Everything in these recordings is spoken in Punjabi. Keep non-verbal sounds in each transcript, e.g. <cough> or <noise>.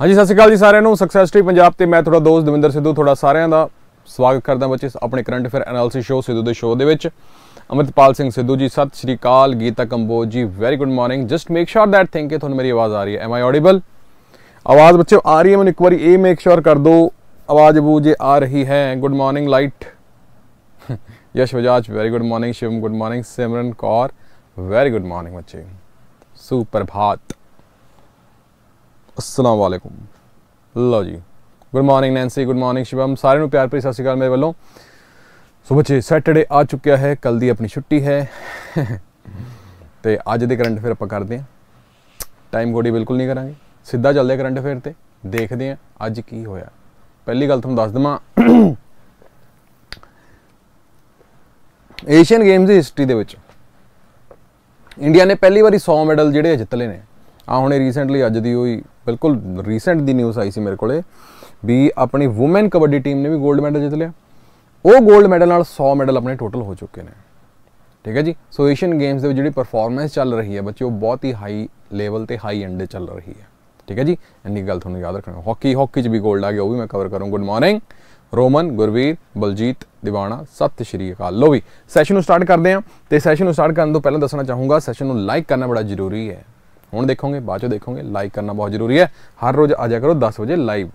ਹਾਂਜੀ ਸਤਿ ਸ਼੍ਰੀ ਅਕਾਲ ਜੀ ਸਾਰਿਆਂ ਨੂੰ ਸਕਸੈਸ ਟ੍ਰੀ ਪੰਜਾਬ ਤੇ ਮੈਂ ਤੁਹਾਡਾ ਦੋਸਤ ਦਵਿੰਦਰ ਸਿੱਧੂ ਤੁਹਾਡਾ ਸਾਰਿਆਂ ਦਾ ਸਵਾਗਤ ਕਰਦਾ ਬੱਚੇ ਆਪਣੇ current affair analysis show Sidhu ਦੇ ਸ਼ੋਅ ਦੇ ਵਿੱਚ ਅਮਿਤਪਾਲ ਸਿੰਘ ਸਿੱਧੂ ਜੀ ਸਤਿ ਸ਼੍ਰੀ ਅਕਾਲ Geeta Kamboj ji very good morning just make sure that think ਕਿ ਤੁਹਾਨੂੰ ਮੇਰੀ ਆਵਾਜ਼ ਆ ਰਹੀ ਹੈ ਐਮ ਆਈ ਆਡੀਬਲ ਆਵਾਜ਼ ਬੱਚੇ ਆ ਰਹੀ ਹੈ ਮੈਨੂੰ ਇੱਕ ਵਾਰੀ ਇਹ ਮੇਕ ਸ਼ੋਰ ਕਰ ਦੋ ਆਵਾਜ਼ ਬੂ ਜੇ ਆ ਰਹੀ ਹੈ ਗੁੱਡ ਮਾਰਨਿੰਗ ਲਾਈਟ Yash Bajaj very good morning Shivam good morning Simran Kaur very good morning ਬੱਚੇ ਸੁਪਰਭਾਤ ਅਸਲਾਮ ਵਾਲੇਕੁਮ ਲਓ ਜੀ good morning Nancy good morning Shivam ਸਾਰਿਆਂ ਨੂੰ ਪਿਆਰ ਭਰੀ ਸਤਿ ਸ਼੍ਰੀ ਅਕਾਲ ਮੇਰੇ ਵੱਲੋਂ ਸੋ ਬੱਚੇ ਸੈਟਰਡੇ ਆ ਚੁੱਕਿਆ ਹੈ ਕੱਲ ਦੀ ਆਪਣੀ ਛੁੱਟੀ ਹੈ ਤੇ ਅੱਜ ਦੇ ਕਰੰਟ ਅਫੇਅਰ ਆਪਾਂ ਕਰਦੇ ਹਾਂ ਟਾਈਮ ਗੋਡੀ ਬਿਲਕੁਲ ਨਹੀਂ ਕਰਾਂਗੇ ਸਿੱਧਾ ਚੱਲਦੇ ਕਰੰਟ ਅਫੇਅਰ ਤੇ ਦੇਖਦੇ ਹਾਂ ਅੱਜ ਕੀ ਹੋਇਆ ਪਹਿਲੀ ਗੱਲ ਤੁਹਾਨੂੰ ਦੱਸ ਦਵਾਂ ਏਸ਼ੀਅਨ ਗੇਮਸ ਦੀ ਹਿਸਟਰੀ ਦੇ ਵਿੱਚ ਇੰਡੀਆ ਨੇ ਪਹਿਲੀ ਵਾਰੀ 100 ਮੈਡਲ ਜਿਹੜੇ ਜਿੱਤ ਲਏ ਨੇ ਆ ਹੁਣੇ ਰੀਸੈਂਟਲੀ ਅੱਜ ਦੀ ਹੋਈ ਬਿਲਕੁਲ ਰੀਸੈਂਟ ਦੀ ਨਿਊਜ਼ ਆਈ ਸੀ ਮੇਰੇ ਕੋਲੇ ਵੀ ਆਪਣੀ ਔਮਨ ਕਬੱਡੀ ਟੀਮ ਨੇ ਵੀ 골ਡ ਮੈਡਲ ਜਿੱਤ ਲਿਆ ਉਹ 골ਡ ਮੈਡਲ ਨਾਲ 100 ਮੈਡਲ ਆਪਣੇ ਟੋਟਲ ਹੋ ਚੁੱਕੇ ਨੇ ਠੀਕ ਹੈ ਜੀ ਸੋ ਏਸ਼ੀਅਨ ਗੇਮਸ ਦੇ ਵਿੱਚ ਜਿਹੜੀ ਪਰਫਾਰਮੈਂਸ ਚੱਲ ਰਹੀ ਹੈ ਬੱਚਿਓ ਬਹੁਤ ਹੀ ਹਾਈ ਲੈਵਲ ਤੇ ਹਾਈ ਐਂਡ ਤੇ ਚੱਲ ਰਹੀ ਹੈ ਠੀਕ ਹੈ ਜੀ ਇੰਨੀ ਗੱਲ ਤੁਹਾਨੂੰ ਯਾਦ ਰੱਖਣਾ ਹਾਕੀ ਹਾਕੀ 'ਚ ਵੀ 골ਡ ਆ ਗਿਆ ਉਹ ਵੀ ਮੈਂ ਕਵਰ ਕਰੂੰ good morning Roman Gurveer Baljeet Diwana Sat Sri ਅਕਾਲ ਲੋ ਵੀ ਸੈਸ਼ਨ ਨੂੰ ਸਟਾਰਟ ਕਰਦੇ ਆਂ ਤੇ ਸੈਸ਼ਨ ਨੂੰ ਸਟਾਰਟ ਕਰਨ ਤੋਂ ਪਹਿਲਾਂ ਦੱਸਣਾ ਚਾਹੂੰਗਾ ਸੈਸ਼ਨ ਨੂੰ ਲਾਈਕ ਕਰਨਾ ਬੜਾ ਜ਼ਰੂਰੀ ਹੈ ਹੁਣ ਦੇਖੋਗੇ ਬਾਅਦ ਚੋਂ ਦੇਖੋਗੇ ਲਾਈਕ ਕਰਨਾ ਬਹੁਤ ਜ਼ਰੂਰੀ ਹੈ ਹਰ ਰੋਜ਼ ਆ ਜਾ ਕਰੋ 10 ਵਜੇ ਲਾਈਵ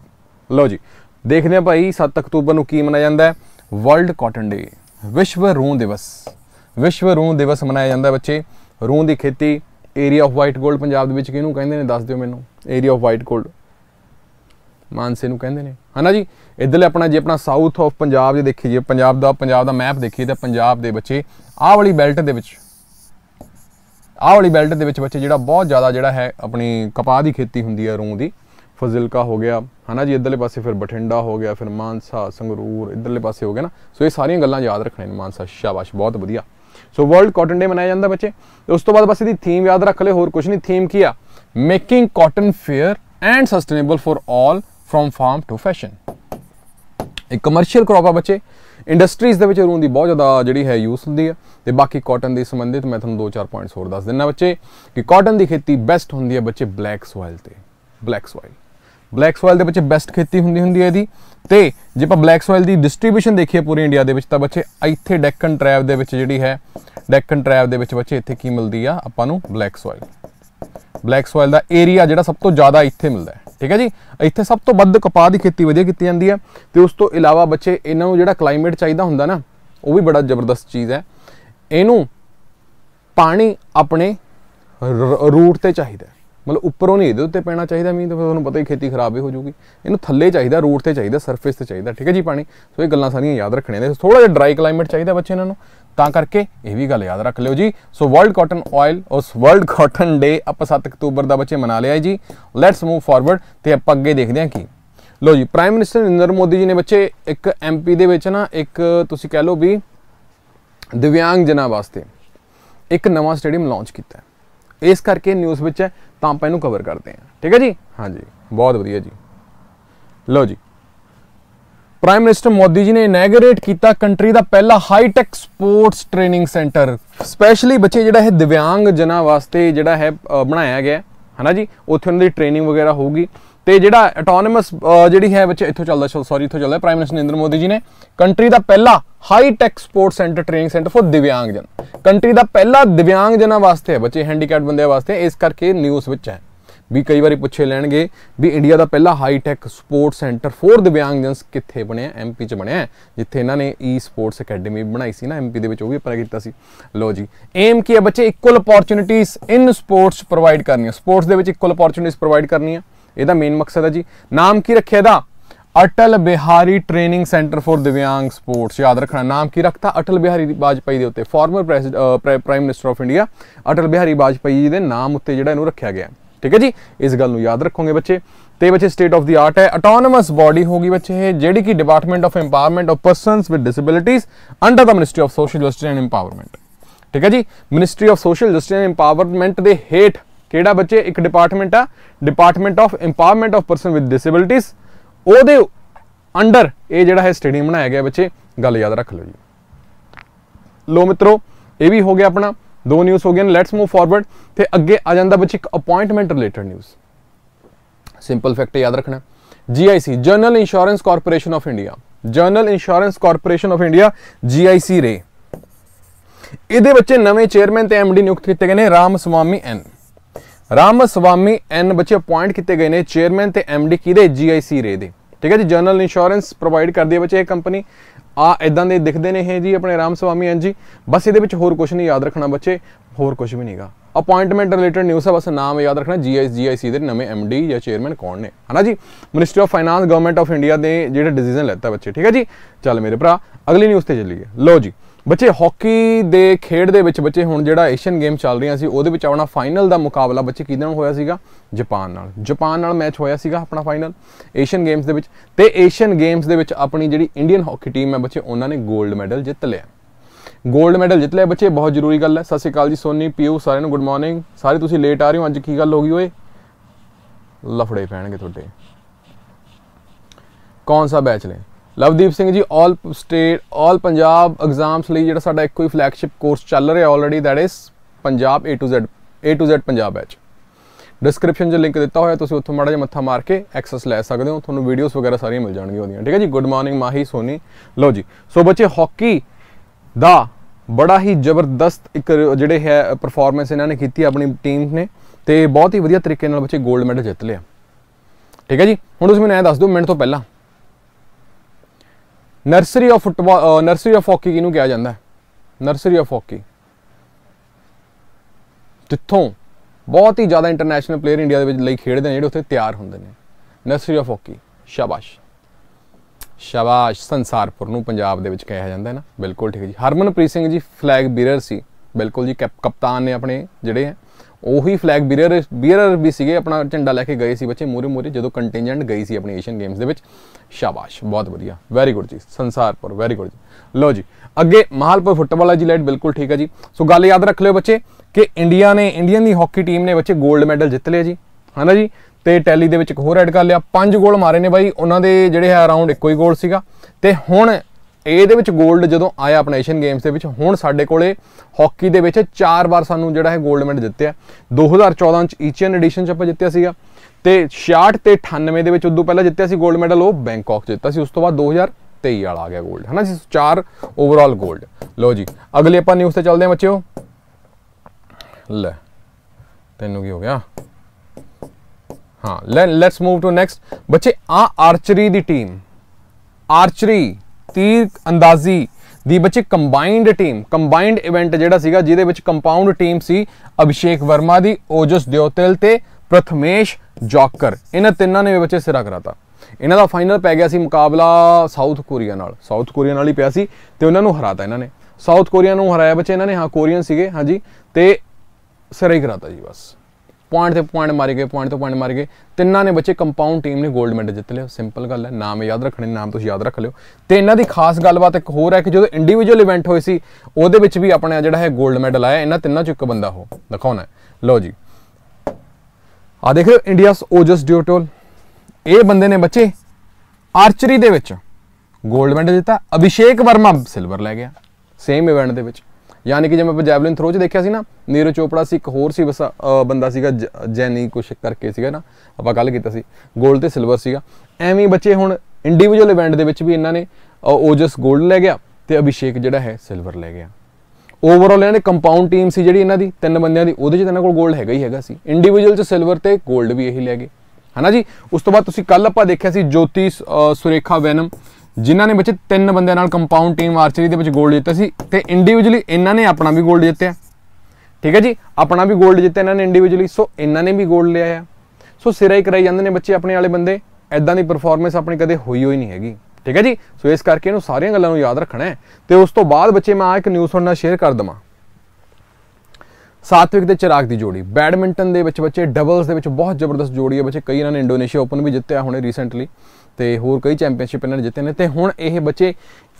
ਲਓ ਜੀ ਦੇਖਦੇ ਆ ਭਾਈ 7 ਅਕਤੂਬਰ ਨੂੰ ਕੀ ਮਨਾਇਆ ਜਾਂਦਾ ਹੈ ਵਰਲਡ ਕਾਟਨ ਡੇ ਵਿਸ਼ਵ ਰੂੰ ਦਿਵਸ ਵਿਸ਼ਵ ਰੂੰ ਦਿਵਸ ਮਨਾਇਆ ਜਾਂਦਾ ਹੈ ਬੱਚੇ ਰੂੰ ਦੀ ਖੇਤੀ ਏਰੀਆ ਆਫ ਵਾਈਟ 골ਡ ਪੰਜਾਬ ਦੇ ਵਿੱਚ ਕਿਹਨੂੰ ਕਹਿੰਦੇ ਨੇ ਦੱਸ ਦਿਓ ਮੈਨੂੰ ਏਰੀਆ ਆਫ ਵਾਈਟ 골ਡ ਮਾਨਸੇ ਨੂੰ ਕਹਿੰਦੇ ਨੇ ਹਨਾ ਜੀ ਇਧਰਲੇ ਆਪਣਾ ਜੇ ਆਪਣਾ ਸਾਊਥ ਆਫ ਪੰਜਾਬ ਜੇ ਦੇਖੀਏ ਪੰਜਾਬ ਦਾ ਪੰਜਾਬ ਦਾ ਮੈਪ ਦੇਖੀਏ ਤਾਂ ਪੰਜਾਬ ਦੇ ਬੱਚੇ ਆਹ ਵਾਲੀ ਬੈਲਟ ਦੇ ਵਿੱਚ ਆਹ ਵਾਲੀ ਬੈਲਟ ਦੇ ਵਿੱਚ ਬੱਚੇ ਜਿਹੜਾ ਬਹੁਤ ਜ਼ਿਆਦਾ ਜਿਹੜਾ ਹੈ ਆਪਣੀ ਕਪਾਹ ਦੀ ਖੇਤੀ ਹੁੰਦੀ ਹੈ ਰੂੰ ਦੀ ਫਜ਼ਿਲਕਾ ਹੋ ਗਿਆ ਹਨਾ ਜੀ ਇਧਰਲੇ ਪਾਸੇ ਫਿਰ ਬਠਿੰਡਾ ਹੋ ਗਿਆ ਫਿਰ ਮਾਨਸਾ ਸੰਗਰੂਰ ਇਧਰਲੇ ਪਾਸੇ ਹੋ ਗਿਆ ਨਾ ਸੋ ਇਹ ਸਾਰੀਆਂ ਗੱਲਾਂ ਯਾਦ ਰੱਖਣੇ ਨੇ ਮਾਨਸਾ ਸ਼ਾਬਾਸ਼ ਬਹੁਤ ਵਧੀਆ ਸੋ ਵਰਲਡ ਕਾਟਨ ਡੇ ਮਨਾਇਆ ਜਾਂਦਾ ਬੱਚੇ ਉਸ ਤੋਂ ਬਾਅਦ ਬਸ ਇਹਦੀ ਥੀਮ ਯਾਦ ਰੱਖ ਲੈ ਹੋਰ ਕੁਝ ਨਹੀਂ ਥੀਮ ਕੀ ਆ making cotton fair and sustainable for all from farm to fashion ਇੱਕ ਕਮਰਸ਼ੀਅਲ ਕ੍ਰੌਪ ਆ ਬੱਚੇ ਇੰਡਸਟਰੀਜ਼ ਦੇ ਵਿੱਚ ਰੂਨ ਦੀ ਬਹੁਤ ਜ਼ਿਆਦਾ ਜਿਹੜੀ ਹੈ ਯੂਸ ਹੁੰਦੀ ਹੈ ਤੇ ਬਾਕੀ ਕਾਟਨ ਦੇ ਸੰਬੰਧਿਤ ਮੈਂ ਤੁਹਾਨੂੰ ਦੋ ਚਾਰ ਪੁਆਇੰਟਸ ਹੋਰ ਦੱਸ ਦਿੰਨਾ ਬੱਚੇ ਕਿ ਕਾਟਨ ਦੀ ਖੇਤੀ ਬੈਸਟ ਹੁੰਦੀ ਹੈ ਬੱਚੇ ਬਲੈਕ ਸੋਇਲ ਤੇ ਬਲੈਕ ਸੋਇਲ ਬਲੈਕ ਸੋਇਲ ਦੇ ਵਿੱਚ ਬੈਸਟ ਖੇਤੀ ਹੁੰਦੀ ਹੁੰਦੀ ਹੈ ਇਹਦੀ ਤੇ ਜੇ ਆਪਾਂ ਬਲੈਕ ਸੋਇਲ ਦੀ ਡਿਸਟ੍ਰੀਬਿਊਸ਼ਨ ਦੇਖੀਏ ਪੂਰੇ ਇੰਡੀਆ ਦੇ ਵਿੱਚ ਤਾਂ ਬੱਚੇ ਇੱਥੇ ਡੈਕਨ ਟ੍ਰੈਪ ਦੇ ਵਿੱਚ ਜਿਹੜੀ ਹੈ ਡੈਕਨ ਟ੍ਰੈਪ ਦੇ ਵਿੱਚ ਬੱਚੇ ਇੱਥੇ ਕੀ ਮਿਲਦੀ ਆ ਆਪਾਂ ਨੂੰ ਬਲੈਕ ਸੋਇਲ ਬਲੈਕ ਸੋਇਲ ਦਾ ਏਰੀਆ ਜਿਹੜਾ ਸਭ ਤੋਂ ਜ਼ਿਆਦਾ ਇੱਥੇ ਮਿਲਦਾ ਹੈ ਠੀਕ ਹੈ ਜੀ ਇੱਥੇ ਸਭ ਤੋਂ ਵੱਧ ਕਪਾਹ ਦੀ ਖੇਤੀ ਵਧੀਆ ਕੀਤੀ ਜਾਂਦੀ ਹੈ ਤੇ ਉਸ ਤੋਂ ਇਲਾਵਾ ਬੱਚੇ ਇਹਨਾਂ ਨੂੰ ਜਿਹੜਾ ਕਲਾਈਮੇਟ ਚਾਹੀਦਾ ਹੁੰਦਾ ਨਾ ਉਹ ਵੀ ਬੜਾ ਜ਼ਬਰਦਸਤ ਚੀਜ਼ ਹੈ ਇਹਨੂੰ ਪਾਣੀ ਆਪਣੇ ਰੂਟ ਤੇ ਚਾਹੀਦਾ ਮਤਲਬ ਉੱਪਰੋਂ ਨਹੀਂ ਇਹਦੇ ਉੱਤੇ ਪੈਣਾ ਚਾਹੀਦਾ ਮੀਂਹ ਤਾਂ ਫਿਰ ਤੁਹਾਨੂੰ ਪਤਾ ਹੀ ਖੇਤੀ ਖਰਾਬ ਹੀ ਹੋ ਜੂਗੀ ਇਹਨੂੰ ਥੱਲੇ ਚਾਹੀਦਾ ਰੂਟ ਤੇ ਚਾਹੀਦਾ ਸਰਫੇਸ ਤੇ ਚਾਹੀਦਾ ਠੀਕ ਹੈ ਜੀ ਪਾਣੀ ਸੋ ਇਹ ਗੱਲਾਂ ਸਾਰੀਆਂ ਯਾਦ ਰੱਖਣੀਆਂ ਨੇ ਥੋੜਾ ਜਿਹਾ ਡਰਾਈ ਕਲਾਈਮੇਟ ਚਾਹੀਦਾ ਬੱਚੇ ਇਹਨਾਂ ਨੂੰ ਤਾਂ ਕਰਕੇ ਇਹ ਵੀ ਗੱਲ ਯਾਦ ਰੱਖ ਲਿਓ ਜੀ ਸੋ ਵਰਲਡ ਕਾਟਨ ਆਇਲ ਉਸ ਵਰਲਡ ਕਾਟਨ ਡੇ ਆਪਾਂ 7 ਅਕਤੂਬਰ ਦਾ ਬੱਚੇ ਮਨਾ ਲਿਆ ਜੀ ਲੈਟਸ ਮੂਵ ਫਾਰਵਰਡ ਤੇ ਆਪਾਂ ਅੱਗੇ ਦੇਖਦੇ ਹਾਂ ਕੀ ਲੋ ਜੀ ਪ੍ਰਾਈਮ ਮਿਨਿਸਟਰ ਨਰਿੰਦਰ ਮੋਦੀ ਜੀ ਨੇ ਬੱਚੇ ਇੱਕ ਐਮਪੀ ਦੇ ਵਿੱਚ ਨਾ ਇੱਕ ਤੁਸੀਂ ਕਹਿ ਲਓ ਵੀ ਦਿਵਿਆਂਗ ਜਨਾਂ ਵਾਸਤੇ ਇੱਕ ਨਵਾਂ ਸਟੇਡੀਅਮ ਲਾਂਚ ਕੀਤਾ ਹੈ ਇਸ ਕਰਕੇ ਨਿਊਜ਼ ਵਿੱਚ ਹੈ ਤਾਂ ਆਪਾਂ ਇਹਨੂੰ ਕਵਰ ਕਰਦੇ ਹਾਂ ਠੀਕ ਹੈ ਜੀ ਹਾਂਜੀ ਬਹੁਤ ਵਧੀਆ ਜੀ ਲੋ ਜੀ ਪ੍ਰਾਈਮ ਮਿਨਿਸਟਰ ਮੋਦੀ ਜੀ ਨੇ ਇਨੈਗਰੇਟ ਕੀਤਾ ਕੰਟਰੀ ਦਾ ਪਹਿਲਾ high tech sports training centre specially ਬੱਚੇ ਜਿਹੜਾ ਇਹ ਦਿਵਿਆਂਗ ਜਨਾ ਵਾਸਤੇ ਜਿਹੜਾ ਹੈ ਬਣਾਇਆ ਗਿਆ ਹਨਾ ਜੀ ਉੱਥੇ ਉਹਨਾਂ ਦੀ ਟ੍ਰੇਨਿੰਗ ਵਗੈਰਾ ਹੋਊਗੀ ਤੇ ਜਿਹੜਾ ਆਟੋਨਮਸ ਜਿਹੜੀ ਹੈ ਬੱਚੇ ਇੱਥੋਂ ਚੱਲਦਾ ਸੌਰੀ ਇੱਥੋਂ ਚੱਲਦਾ ਪ੍ਰਾਈਮ ਮਿਨਿਸਟਰ ਨਰਿੰਦਰ ਮੋਦੀ ਜੀ ਨੇ ਕੰਟਰੀ ਦਾ ਪਹਿਲਾ high tech sports centre training centre for ਦਿਵਿਆਂਗ ਜਨ ਕੰਟਰੀ ਦਾ ਪਹਿਲਾ ਦਿਵਿਆਂਗ ਜਨਾ ਵਾਸਤੇ ਹੈ ਬੱਚੇ ਹੈਂਡੀਕੈਪਡ ਬੰਦੇ ਵਾਸਤੇ ਇਸ ਕਰਕੇ ਨਿਊਜ਼ ਵਿੱਚ ਹੈ ਵੀ ਕਈ ਵਾਰੀ ਪੁੱਛੇ ਲੈਣਗੇ ਵੀ ਇੰਡੀਆ ਦਾ ਪਹਿਲਾ high tech sport centre for ਦਿਵਿਆਂਗਜਨਸ ਕਿੱਥੇ ਬਣਿਆ ਐਮਪੀ ਚ ਬਣਿਆ ਜਿੱਥੇ ਇਹਨਾਂ ਨੇ ਈ ਸਪੋਰਟਸ ਅਕੈਡਮੀ ਬਣਾਈ ਸੀ ਨਾ ਐਮਪੀ ਦੇ ਵਿੱਚ ਉਹ ਵੀ ਆਪਾਂ ਕੀਤਾ ਸੀ ਲੋ ਜੀ ਏਮ ਕੀ ਹੈ ਬੱਚੇ ਇਕੁਅਲ ਅਪੋਰਚੁਨਿਟੀਆਂ ਇਨ ਸਪੋਰਟਸ ਪ੍ਰੋਵਾਈਡ ਕਰਨੀਆਂ ਸਪੋਰਟਸ ਦੇ ਵਿੱਚ ਇਕੁਅਲ ਅਪੋਰਚੁਨਿਟੀਆਂ ਪ੍ਰੋਵਾਈਡ ਕਰਨੀਆਂ ਇਹਦਾ ਮੇਨ ਮਕਸਦ ਹੈ ਜੀ ਨਾਮ ਕੀ ਰੱਖਿਆ ਇਹਦਾ Atal Bihari training centre for ਦਿਵਿਆਂਗ ਸਪੋਰਟਸ ਯਾਦ ਰੱਖਣਾ ਨਾਮ ਕੀ ਰੱਖਤਾ ਅਟਲ ਬਿਹਾਰੀ ਬਾਜਪਾਈ ਦੇ ਉੱਤੇ former prime minister of India Atal Bihari Bajpai ji ਦੇ ਨਾਮ ਉੱਤੇ ਜਿਹੜਾ ਇਹਨੂੰ ਰੱਖਿਆ ਗਿਆ ਠੀਕ ਹੈ ਜੀ ਇਸ ਗੱਲ ਨੂੰ ਯਾਦ ਰੱਖੋਗੇ ਬੱਚੇ ਤੇ ਬੱਚੇ ਸਟੇਟ ਆਫ ਦੀ ਆਰਟ ਹੈ ਆਟੋਨਮਸ ਬਾਡੀ ਹੋਗੀ ਬੱਚੇ ਇਹ ਜਿਹੜੀ ਕਿ department of empowerment of persons with disabilities under the ministry of social justice and empowerment ਠੀਕ ਹੈ ਜੀ ministry of social justice and empowerment ਦੇ ਹੇਠ ਕਿਹੜਾ ਬੱਚੇ ਇੱਕ ਡਿਪਾਰਟਮੈਂਟ ਆ department of empowerment of person with disabilities ਉਹਦੇ ਅੰਡਰ ਇਹ ਜਿਹੜਾ ਹੈ ਸਟੇਡੀਅਮ ਬਣਾਇਆ ਗਿਆ ਬੱਚੇ ਗੱਲ ਯਾਦ ਰੱਖ ਲਓ ਜੀ ਲੋ ਮਿੱਤਰੋ ਇਹ ਵੀ ਹੋ ਗਿਆ ਆਪਣਾ ਦੋ ਨਿਊਜ਼ ਹੋ ਗਈਆਂ ਲੈਟਸ ਮੂਵ ਫਾਰਵਰਡ ਤੇ ਅੱਗੇ ਆ ਜਾਂਦਾ ਬੱਚੇ ਇੱਕ appointment related news simple fact ਯਾਦ ਰੱਖਣਾ GIC general insurance corporation of India general insurance corporation of India GIC ਰੇ ਇਹਦੇ ਬੱਚੇ ਨਵੇਂ ਚੇਅਰਮੈਨ ਤੇ ਐਮਡੀ ਨਿਯੁਕਤ ਕੀਤੇ ਗਏ ਨੇ ਰਾਮ ਸੁਆਮੀ ਐਨ ਰਾਮ ਸੁਆਮੀ ਐਨ ਬੱਚੇ ਅਪਾਇੰਟ ਕੀਤੇ ਗਏ ਨੇ ਚੇਅਰਮੈਨ ਤੇ ਐਮਡੀ ਕਿਹਦੇ ਜੀਆਈਸੀ ਰੇ ਦੇ ਠੀਕ ਹੈ ਜੀ ਜਨਰਲ ਇੰਸ਼ੋਰੈਂਸ ਪ੍ਰੋਵਾਈਡ ਕਰਦੀ ਹੈ ਬੱਚੇ ਇਹ ਕੰਪਨੀ ਆ ਇਦਾਂ ਦੇ ਦਿਖਦੇ ਨੇ ਇਹ ਜੀ ਆਪਣੇ ਰਾਮ ਸੁਆਮੀ ਹਾਂ ਜੀ ਬਸ ਇਹਦੇ ਵਿੱਚ ਹੋਰ ਕੁਝ ਨਹੀਂ ਯਾਦ ਰੱਖਣਾ ਬੱਚੇ ਹੋਰ ਕੁਝ ਵੀ ਨਹੀਂਗਾ ਅਪਾਇੰਟਮੈਂਟ ਰਿਲੇਟਡ ਨਿਊਜ਼ ਆ ਬਸ ਨਾਮ ਯਾਦ ਰੱਖਣਾ ਜੀਐਸ ਜੀਆਈਸੀ e ਦੇ ਨਵੇਂ ਐਮਡੀ ਜਾਂ ਚੇਅਰਮੈਨ ਕੌਣ ਨੇ ਹਨਾ ਜੀ ministry of finance government of India ਦੇ ਜਿਹੜਾ ਡਿਸੀਜਨ ਲੈਤਾ ਬੱਚੇ ਠੀਕ ਹੈ ਜੀ ਚੱਲ ਮੇਰੇ ਭਰਾ ਅਗਲੀ ਨਿਊਜ਼ ਤੇ ਚੱਲੀਏ ਲੋ ਜੀ ਬੱਚੇ ਹਾਕੀ ਦੇ ਖੇਡ ਦੇ ਵਿੱਚ ਬੱਚੇ ਹੁਣ ਜਿਹੜਾ ਏਸ਼ੀਅਨ ਗੇਮ ਚੱਲ ਰਹੀਆਂ ਸੀ ਉਹਦੇ ਵਿੱਚ ਆਪਣਾ ਫਾਈਨਲ ਦਾ ਮੁਕਾਬਲਾ ਬੱਚੇ ਕਿਹਦੇ ਨਾਲ ਹੋਇਆ ਸੀਗਾ ਜਾਪਾਨ ਨਾਲ ਜਾਪਾਨ ਨਾਲ ਮੈਚ ਹੋਇਆ ਸੀਗਾ ਆਪਣਾ ਫਾਈਨਲ ਏਸ਼ੀਅਨ ਗੇਮਸ ਦੇ ਵਿੱਚ ਤੇ ਏਸ਼ੀਅਨ ਗੇਮਸ ਦੇ ਵਿੱਚ ਆਪਣੀ ਜਿਹੜੀ ਇੰਡੀਅਨ ਹਾਕੀ ਟੀਮ ਹੈ ਬੱਚੇ ਉਹਨਾਂ ਨੇ 골ਡ ਮੈਡਲ ਜਿੱਤ ਲਿਆ 골ਡ ਮੈਡਲ ਜਿੱਤ ਲਿਆ ਬੱਚੇ ਬਹੁਤ ਜ਼ਰੂਰੀ ਗੱਲ ਹੈ ਸਤਿ ਸ਼੍ਰੀ ਅਕਾਲ ਜੀ ਸੋਨੀ ਪੀਓ ਸਾਰਿਆਂ ਨੂੰ ਗੁੱਡ ਮਾਰਨਿੰਗ ਸਾਰੇ ਤੁਸੀਂ ਲੇਟ ਆ ਰਹੇ ਹੋ ਅੱਜ ਕੀ ਗੱਲ ਹੋ ਗਈ ਓਏ ਲਫੜੇ ਪੈਣਗੇ ਤੁਹਾਡੇ ਕੌਣ ਸਾ ਬੈਚ ਲੈ Lovedeep Singh ji all state all Punjab exams ਲਈ ਜਿਹੜਾ ਸਾਡਾ ਇੱਕੋ ਹੀ ਫਲੈਗਸ਼ਿਪ ਕੋਰਸ ਚੱਲ ਰਿਹਾ already that is Punjab A to Z A to Z Punjab batch description 'ਚ ਲਿੰਕ ਦਿੱਤਾ ਹੋਇਆ ਤੁਸੀਂ ਉੱਥੋਂ ਮਾੜਾ ਜਿਹਾ ਮੱਥਾ ਮਾਰ ਕੇ ਐਕਸੈਸ ਲੈ ਸਕਦੇ ਹੋ ਤੁਹਾਨੂੰ ਵੀਡੀਓਜ਼ ਵਗੈਰਾ ਸਾਰੀਆਂ ਮਿਲ ਜਾਣਗੀਆਂ ਉਹਦੀਆਂ ਠੀਕ ਹੈ ਜੀ ਗੁੱਡ ਮਾਰਨਿੰਗ ਮਾਹੀ ਸੋਨੀ ਲਓ ਜੀ ਸੋ ਬੱਚੇ ਹਾਕੀ ਦਾ ਬੜਾ ਹੀ ਜ਼ਬਰਦਸਤ ਇੱਕ ਜਿਹੜੇ ਹੈ ਪਰਫਾਰਮੈਂਸ ਇਹਨਾਂ ਨੇ ਕੀਤੀ ਆਪਣੀ ਟੀਮ ਨੇ ਤੇ ਬਹੁਤ ਹੀ ਵਧੀਆ ਤਰੀਕੇ ਨਾਲ ਬੱਚੇ 골ਡ ਮੈਡਲ ਜਿੱਤ ਲਿਆ ਠੀਕ ਹੈ ਜੀ ਹੁਣ ਤੁਸੀਂ ਮੈਨੂੰ ਐ ਦੱਸ ਦਿਓ ਮਿੰਟ ਤੋਂ ਪਹਿਲਾਂ nursery of football nursery of hockey ਕਿਹਨੂੰ ਕਿਹਾ ਜਾਂਦਾ ਹੈ ਨਰਸਰੀ ਆਫ ਹਾਕੀ ਜਿੱਥੋਂ ਬਹੁਤ ਹੀ ਜ਼ਿਆਦਾ ਇੰਟਰਨੈਸ਼ਨਲ ਪਲੇਅਰ ਇੰਡੀਆ ਦੇ ਵਿੱਚ ਲਈ ਖੇਡਦੇ ਨੇ ਜਿਹੜੇ ਉੱਥੇ ਤਿਆਰ ਹੁੰਦੇ ਨੇ ਨਰਸਰੀ ਆਫ ਹਾਕੀ ਸ਼ਾਬਾਸ਼ ਸ਼ਾਬਾਸ਼ ਸੰਸਾਰਪੁਰ ਨੂੰ ਪੰਜਾਬ ਦੇ ਵਿੱਚ ਕਿਹਾ ਜਾਂਦਾ ਹੈ ਨਾ ਬਿਲਕੁਲ ਠੀਕ ਹੈ ਜੀ ਹਰਮਨਪ੍ਰੀਤ ਸਿੰਘ ਜੀ ਫਲੈਗ ਬੀਰਰ ਸੀ ਬਿਲਕੁਲ ਜੀ ਕਪਤਾਨ ਨੇ ਆਪਣੇ ਜਿਹੜੇ ਉਹੀ ਫਲੈਗ ਬੀਅਰਰ ਬੀਅਰਰ ਵੀ ਸੀਗੇ ਆਪਣਾ ਝੰਡਾ ਲੈ ਕੇ ਗਏ ਸੀ ਬੱਚੇ ਮੋਰੇ ਮੋਰੇ ਜਦੋਂ ਕੰਟਿੰਜੈਂਟ ਗਈ ਸੀ ਆਪਣੀ ਏਸ਼ੀਅਨ ਗੇਮਸ ਦੇ ਵਿੱਚ ਸ਼ਾਬਾਸ਼ ਬਹੁਤ ਵਧੀਆ ਵੈਰੀ ਗੁੱਡ ਜੀ ਸੰਸਾਰਪੁਰ ਵੈਰੀ ਗੁੱਡ ਜੀ ਲਓ ਜੀ ਅੱਗੇ ਮਹਾਲਪੁਰ ਫੁੱਟਬਾਲ ਜੀ ਲਾਈਟ ਬਿਲਕੁਲ ਠੀਕ ਹੈ ਜੀ ਸੋ ਗੱਲ ਯਾਦ ਰੱਖ ਲਿਓ ਬੱਚੇ ਕਿ ਇੰਡੀਆ ਨੇ ਇੰਡੀਅਨ ਦੀ ਹਾਕੀ ਟੀਮ ਨੇ ਬੱਚੇ 골ਡ ਮੈਡਲ ਜਿੱਤ ਲਿਆ ਜੀ ਹਨਾ ਜੀ ਤੇ ਟੈਲੀ ਦੇ ਵਿੱਚ ਇੱਕ ਹੋਰ ਐਡ ਕਰ ਲਿਆ ਪੰਜ ਗੋਲ ਮਾਰੇ ਨੇ ਬਾਈ ਉਹਨਾਂ ਦੇ ਜਿਹੜੇ ਹੈ ਅਰਾਊਂਡ ਇੱਕੋ ਹੀ ਗੋਲ ਸੀਗਾ ਤੇ ਹੁਣ ਇਹਦੇ ਵਿੱਚ 골ਡ ਜਦੋਂ ਆਇਆ ਆਪਣਾ ਏਸ਼ੀਅਨ ਗੇਮਸ ਦੇ ਵਿੱਚ ਹੁਣ ਸਾਡੇ ਕੋਲੇ ਹਾਕੀ ਦੇ ਵਿੱਚ ਚਾਰ ਵਾਰ ਸਾਨੂੰ ਜਿਹੜਾ ਹੈ 골ਡ ਮੈਡਲ ਆ 2014 ਚ ਈਚੀਅਨ ਐਡੀਸ਼ਨ ਚ ਆਪਾਂ ਜਿੱਤਿਆ ਸੀਗਾ ਤੇ 66 ਤੇ 98 ਦੇ ਵਿੱਚ ਉਦੋਂ ਪਹਿਲਾਂ ਜਿੱਤਿਆ ਸੀ 골ਡ ਮੈਡਲ ਉਹ ਬੈਂਕਾਕ ਜਿੱਤਿਆ ਸੀ ਉਸ ਤੋਂ ਬਾਅਦ 2023 ਵਾਲਾ ਆ ਗਿਆ 골ਡ ਹਨਾ ਜੀ ਚਾਰ ਓਵਰਆਲ 골ਡ ਲਓ ਜੀ ਅਗਲੇ ਆਪਾਂ ਨਿਊਜ਼ ਤੇ ਚੱਲਦੇ ਆ ਬੱਚਿਓ ਲੈ ਤੈਨੂੰ ਕੀ ਹੋ ਗਿਆ ਹਾਂ ਲੈਟਸ ਮੂਵ ਟੂ ਨੈਕਸਟ ਬੱਚੇ ਆ ਆਰਚਰੀ ਦੀ ਟੀਮ ਆਰਚਰੀ ਤੀਰ ਅੰਦਾਜ਼ੀ ਦੀ ਵਿੱਚ ਕੰਬਾਈਨਡ ਟੀਮ ਕੰਬਾਈਨਡ ਇਵੈਂਟ ਜਿਹੜਾ ਸੀਗਾ ਜਿਹਦੇ ਵਿੱਚ ਕੰਪਾਊਂਡ ਟੀਮ ਸੀ ਅਭਿਸ਼ੇਕ ਵਰਮਾ ਦੀ ਓਜਸ ਦਿਓਤਲ ਤੇ ਪ੍ਰਥਮੇਸ਼ ਜੋਕਰ ਇਹਨਾਂ ਤਿੰਨਾਂ ਨੇ ਬੱਚੇ ਸਿਰਾ ਕਰਾਤਾ ਇਹਨਾਂ ਦਾ ਫਾਈਨਲ ਪੈ ਗਿਆ ਸੀ ਮੁਕਾਬਲਾ ਸਾਊਥ ਕੋਰੀਆ ਨਾਲ ਸਾਊਥ ਕੋਰੀਆ ਨਾਲ ਹੀ ਪਿਆ ਸੀ ਤੇ ਉਹਨਾਂ ਨੂੰ ਹਰਾਤਾ ਇਹਨਾਂ ਨੇ ਸਾਊਥ ਕੋਰੀਆ ਨੂੰ ਹਰਾਇਆ ਬੱਚੇ ਇਹਨਾਂ ਨੇ ਹਾਂ ਕੋਰੀਅਨ ਸੀਗੇ ਹਾਂਜੀ ਤੇ ਸਿਰਾ ਹੀ ਕਰਾਤਾ ਜੀ ਬਸ ਪੁਆਇੰਟ ਤੇ ਪੁਆਇੰਟ ਮਾਰੇ ਗਏ ਪੁਆਇੰਟ ਤੇ ਪੁਆਇੰਟ ਮਾਰੇ ਗਏ ਤਿੰਨਾਂ ਨੇ ਬੱਚੇ ਕੰਪਾਊਂਡ ਟੀਮ ਨੇ 골ਡ ਮੈਡਲ ਜਿੱਤ ਲਿਆ ਸਿੰਪਲ ਗੱਲ ਹੈ ਨਾਮ ਯਾਦ ਰੱਖਣੇ ਨਾਮ ਤੁਸੀਂ ਯਾਦ ਰੱਖ ਲਿਓ ਤੇ ਇਹਨਾਂ ਦੀ ਖਾਸ ਗੱਲਬਾਤ ਇੱਕ ਹੋਰ ਹੈ ਕਿ ਜਦੋਂ ਇੰਡੀਵਿਜੂਅਲ ਇਵੈਂਟ ਹੋਏ ਸੀ ਉਹਦੇ ਵਿੱਚ ਵੀ ਆਪਣੇ ਜਿਹੜਾ ਹੈ 골ਡ ਮੈਡਲ ਆਇਆ ਇਹਨਾਂ ਤਿੰਨਾਂ ਚੋਂ ਇੱਕ ਬੰਦਾ ਹੋ ਦਿਖਾਉਣਾ ਲਓ ਜੀ ਆ ਦੇਖ ਇੰਡੀਆਸ ਓਜਸ ਡਿਊਟੋਲ ਇਹ ਬੰਦੇ ਨੇ ਬੱਚੇ ਆਰਚਰੀ ਦੇ ਵਿੱਚ 골ਡ ਮੈਡਲ ਜਿੱਤਾ ਅਭਿਸ਼ੇਕ ਵਰਮਾ ਸਿਲਵਰ ਲੈ ਗਿਆ ਸੇਮ ਇਵੈਂਟ ਦੇ ਵਿੱਚ ਯਾਨੀ ਕਿ ਜਿਵੇਂ ਆਪਾਂ ਜੈਵਲਿਨ ਥਰੋ 'ਚ ਦੇਖਿਆ ਸੀ ਨਾ ਨੀਰਜ ਚੋਪੜਾ ਸੀ ਇੱਕ ਹੋਰ ਸੀ ਬਸ ਬੰਦਾ ਸੀਗਾ ਜੈਨੀ ਕੁਛ ਕਰਕੇ ਸੀਗਾ ਨਾ ਆਪਾਂ ਗੱਲ ਕੀਤਾ ਸੀ 골ਡ ਤੇ ਸਿਲਵਰ ਸੀਗਾ ਐਵੇਂ ਬੱਚੇ ਹੁਣ ਇੰਡੀਵਿਜੂਅਲ ਇਵੈਂਟ ਦੇ ਵਿੱਚ ਵੀ ਇਹਨਾਂ ਨੇ ਓਜਸ 골ਡ ਲੈ ਗਿਆ ਤੇ ਅਭਿਸ਼ੇਕ ਜਿਹੜਾ ਹੈ ਸਿਲਵਰ ਲੈ ਗਿਆ ਓਵਰਆਲ ਇਹਨਾਂ ਦੀ ਕੰਪਾਊਂਡ ਟੀਮ ਸੀ ਜਿਹੜੀ ਇਹਨਾਂ ਦੀ ਤਿੰਨ ਬੰਦਿਆਂ ਦੀ ਉਹਦੇ 'ਚ ਇਹਨਾਂ ਕੋਲ 골ਡ ਹੈਗਾ ਹੀ ਹੈਗਾ ਸੀ ਇੰਡੀਵਿਜੂਅਲ 'ਚ ਸਿਲਵਰ ਤੇ 골ਡ ਵੀ ਇਹੀ ਲੈ ਗਏ ਹਨਾ ਜੀ ਉਸ ਤੋਂ ਬਾਅਦ ਤੁਸੀਂ ਕੱਲ ਆਪਾਂ ਦੇਖਿਆ ਸੀ ਜੋਤੀ ਸੁਰੇਖਾ ਵੈਨਮ ਜਿਨ੍ਹਾਂ ਨੇ ਬੱਚੇ ਤਿੰਨ ਬੰਦਿਆਂ ਨਾਲ ਕੰਪਾਊਂਡ ਟੀਮ ਆਰਚਰੀ ਦੇ ਵਿੱਚ 골ਡ ਜਿੱਤਿਆ ਸੀ ਤੇ ਇੰਡੀਵਿਜੂਅਲੀ ਇਹਨਾਂ ਨੇ ਆਪਣਾ ਵੀ 골ਡ ਜਿੱਤਿਆ ਠੀਕ ਹੈ ਜੀ ਆਪਣਾ ਵੀ 골ਡ ਜਿੱਤਿਆ ਇਹਨਾਂ ਨੇ ਇੰਡੀਵਿਜੂਅਲੀ ਸੋ ਇਹਨਾਂ ਨੇ ਵੀ 골ਡ ਲਿਆ ਆ ਸੋ ਸਿਰਾ ਹੀ ਕਰਾਈ ਜਾਂਦੇ ਨੇ ਬੱਚੇ ਆਪਣੇ ਵਾਲੇ ਬੰਦੇ ਐਦਾਂ ਦੀ ਪਰਫਾਰਮੈਂਸ ਆਪਣੀ ਕਦੇ ਹੋਈ ਹੋਈ ਨਹੀਂ ਹੈਗੀ ਠੀਕ ਹੈ ਜੀ ਸੋ ਇਸ ਕਰਕੇ ਇਹਨੂੰ ਸਾਰੀਆਂ ਗੱਲਾਂ ਨੂੰ ਯਾਦ ਰੱਖਣਾ ਹੈ ਤੇ ਉਸ ਤੋਂ ਬਾਅਦ ਬੱਚੇ ਮੈਂ ਆ ਇੱਕ ਨਿਊਜ਼ ਤੁਹਾਡੇ ਨਾਲ ਸ਼ੇਅਰ ਕਰ ਦਵਾਂ ਸਾਤਵਿਕ ਤੇ ਚਿਰਾਗ ਦੀ ਜੋੜੀ ਬੈਡਮਿੰਟਨ ਦੇ ਵਿੱਚ ਬੱਚੇ ਡਬਲਸ ਦੇ ਵਿੱਚ ਬਹੁਤ ਜ਼ਬਰਦਸਤ ਜੋੜੀ ਹੈ ਬੱਚੇ ਕਈ ਇਹਨਾਂ ਨੇ ਇੰਡੋਨੇਸ਼ੀਆ ਓਪਨ ਵੀ ਜਿੱਤਿਆ ਹੁਣੇ ਰੀਸੈਂਟਲੀ ਤੇ ਹੋਰ ਕਈ ਚੈਂਪੀਅਨਸ਼ਿਪ ਇਹਨਾਂ ਨੇ ਜਿੱਤੇ ਨੇ ਤੇ ਹੁਣ ਇਹ ਬੱਚੇ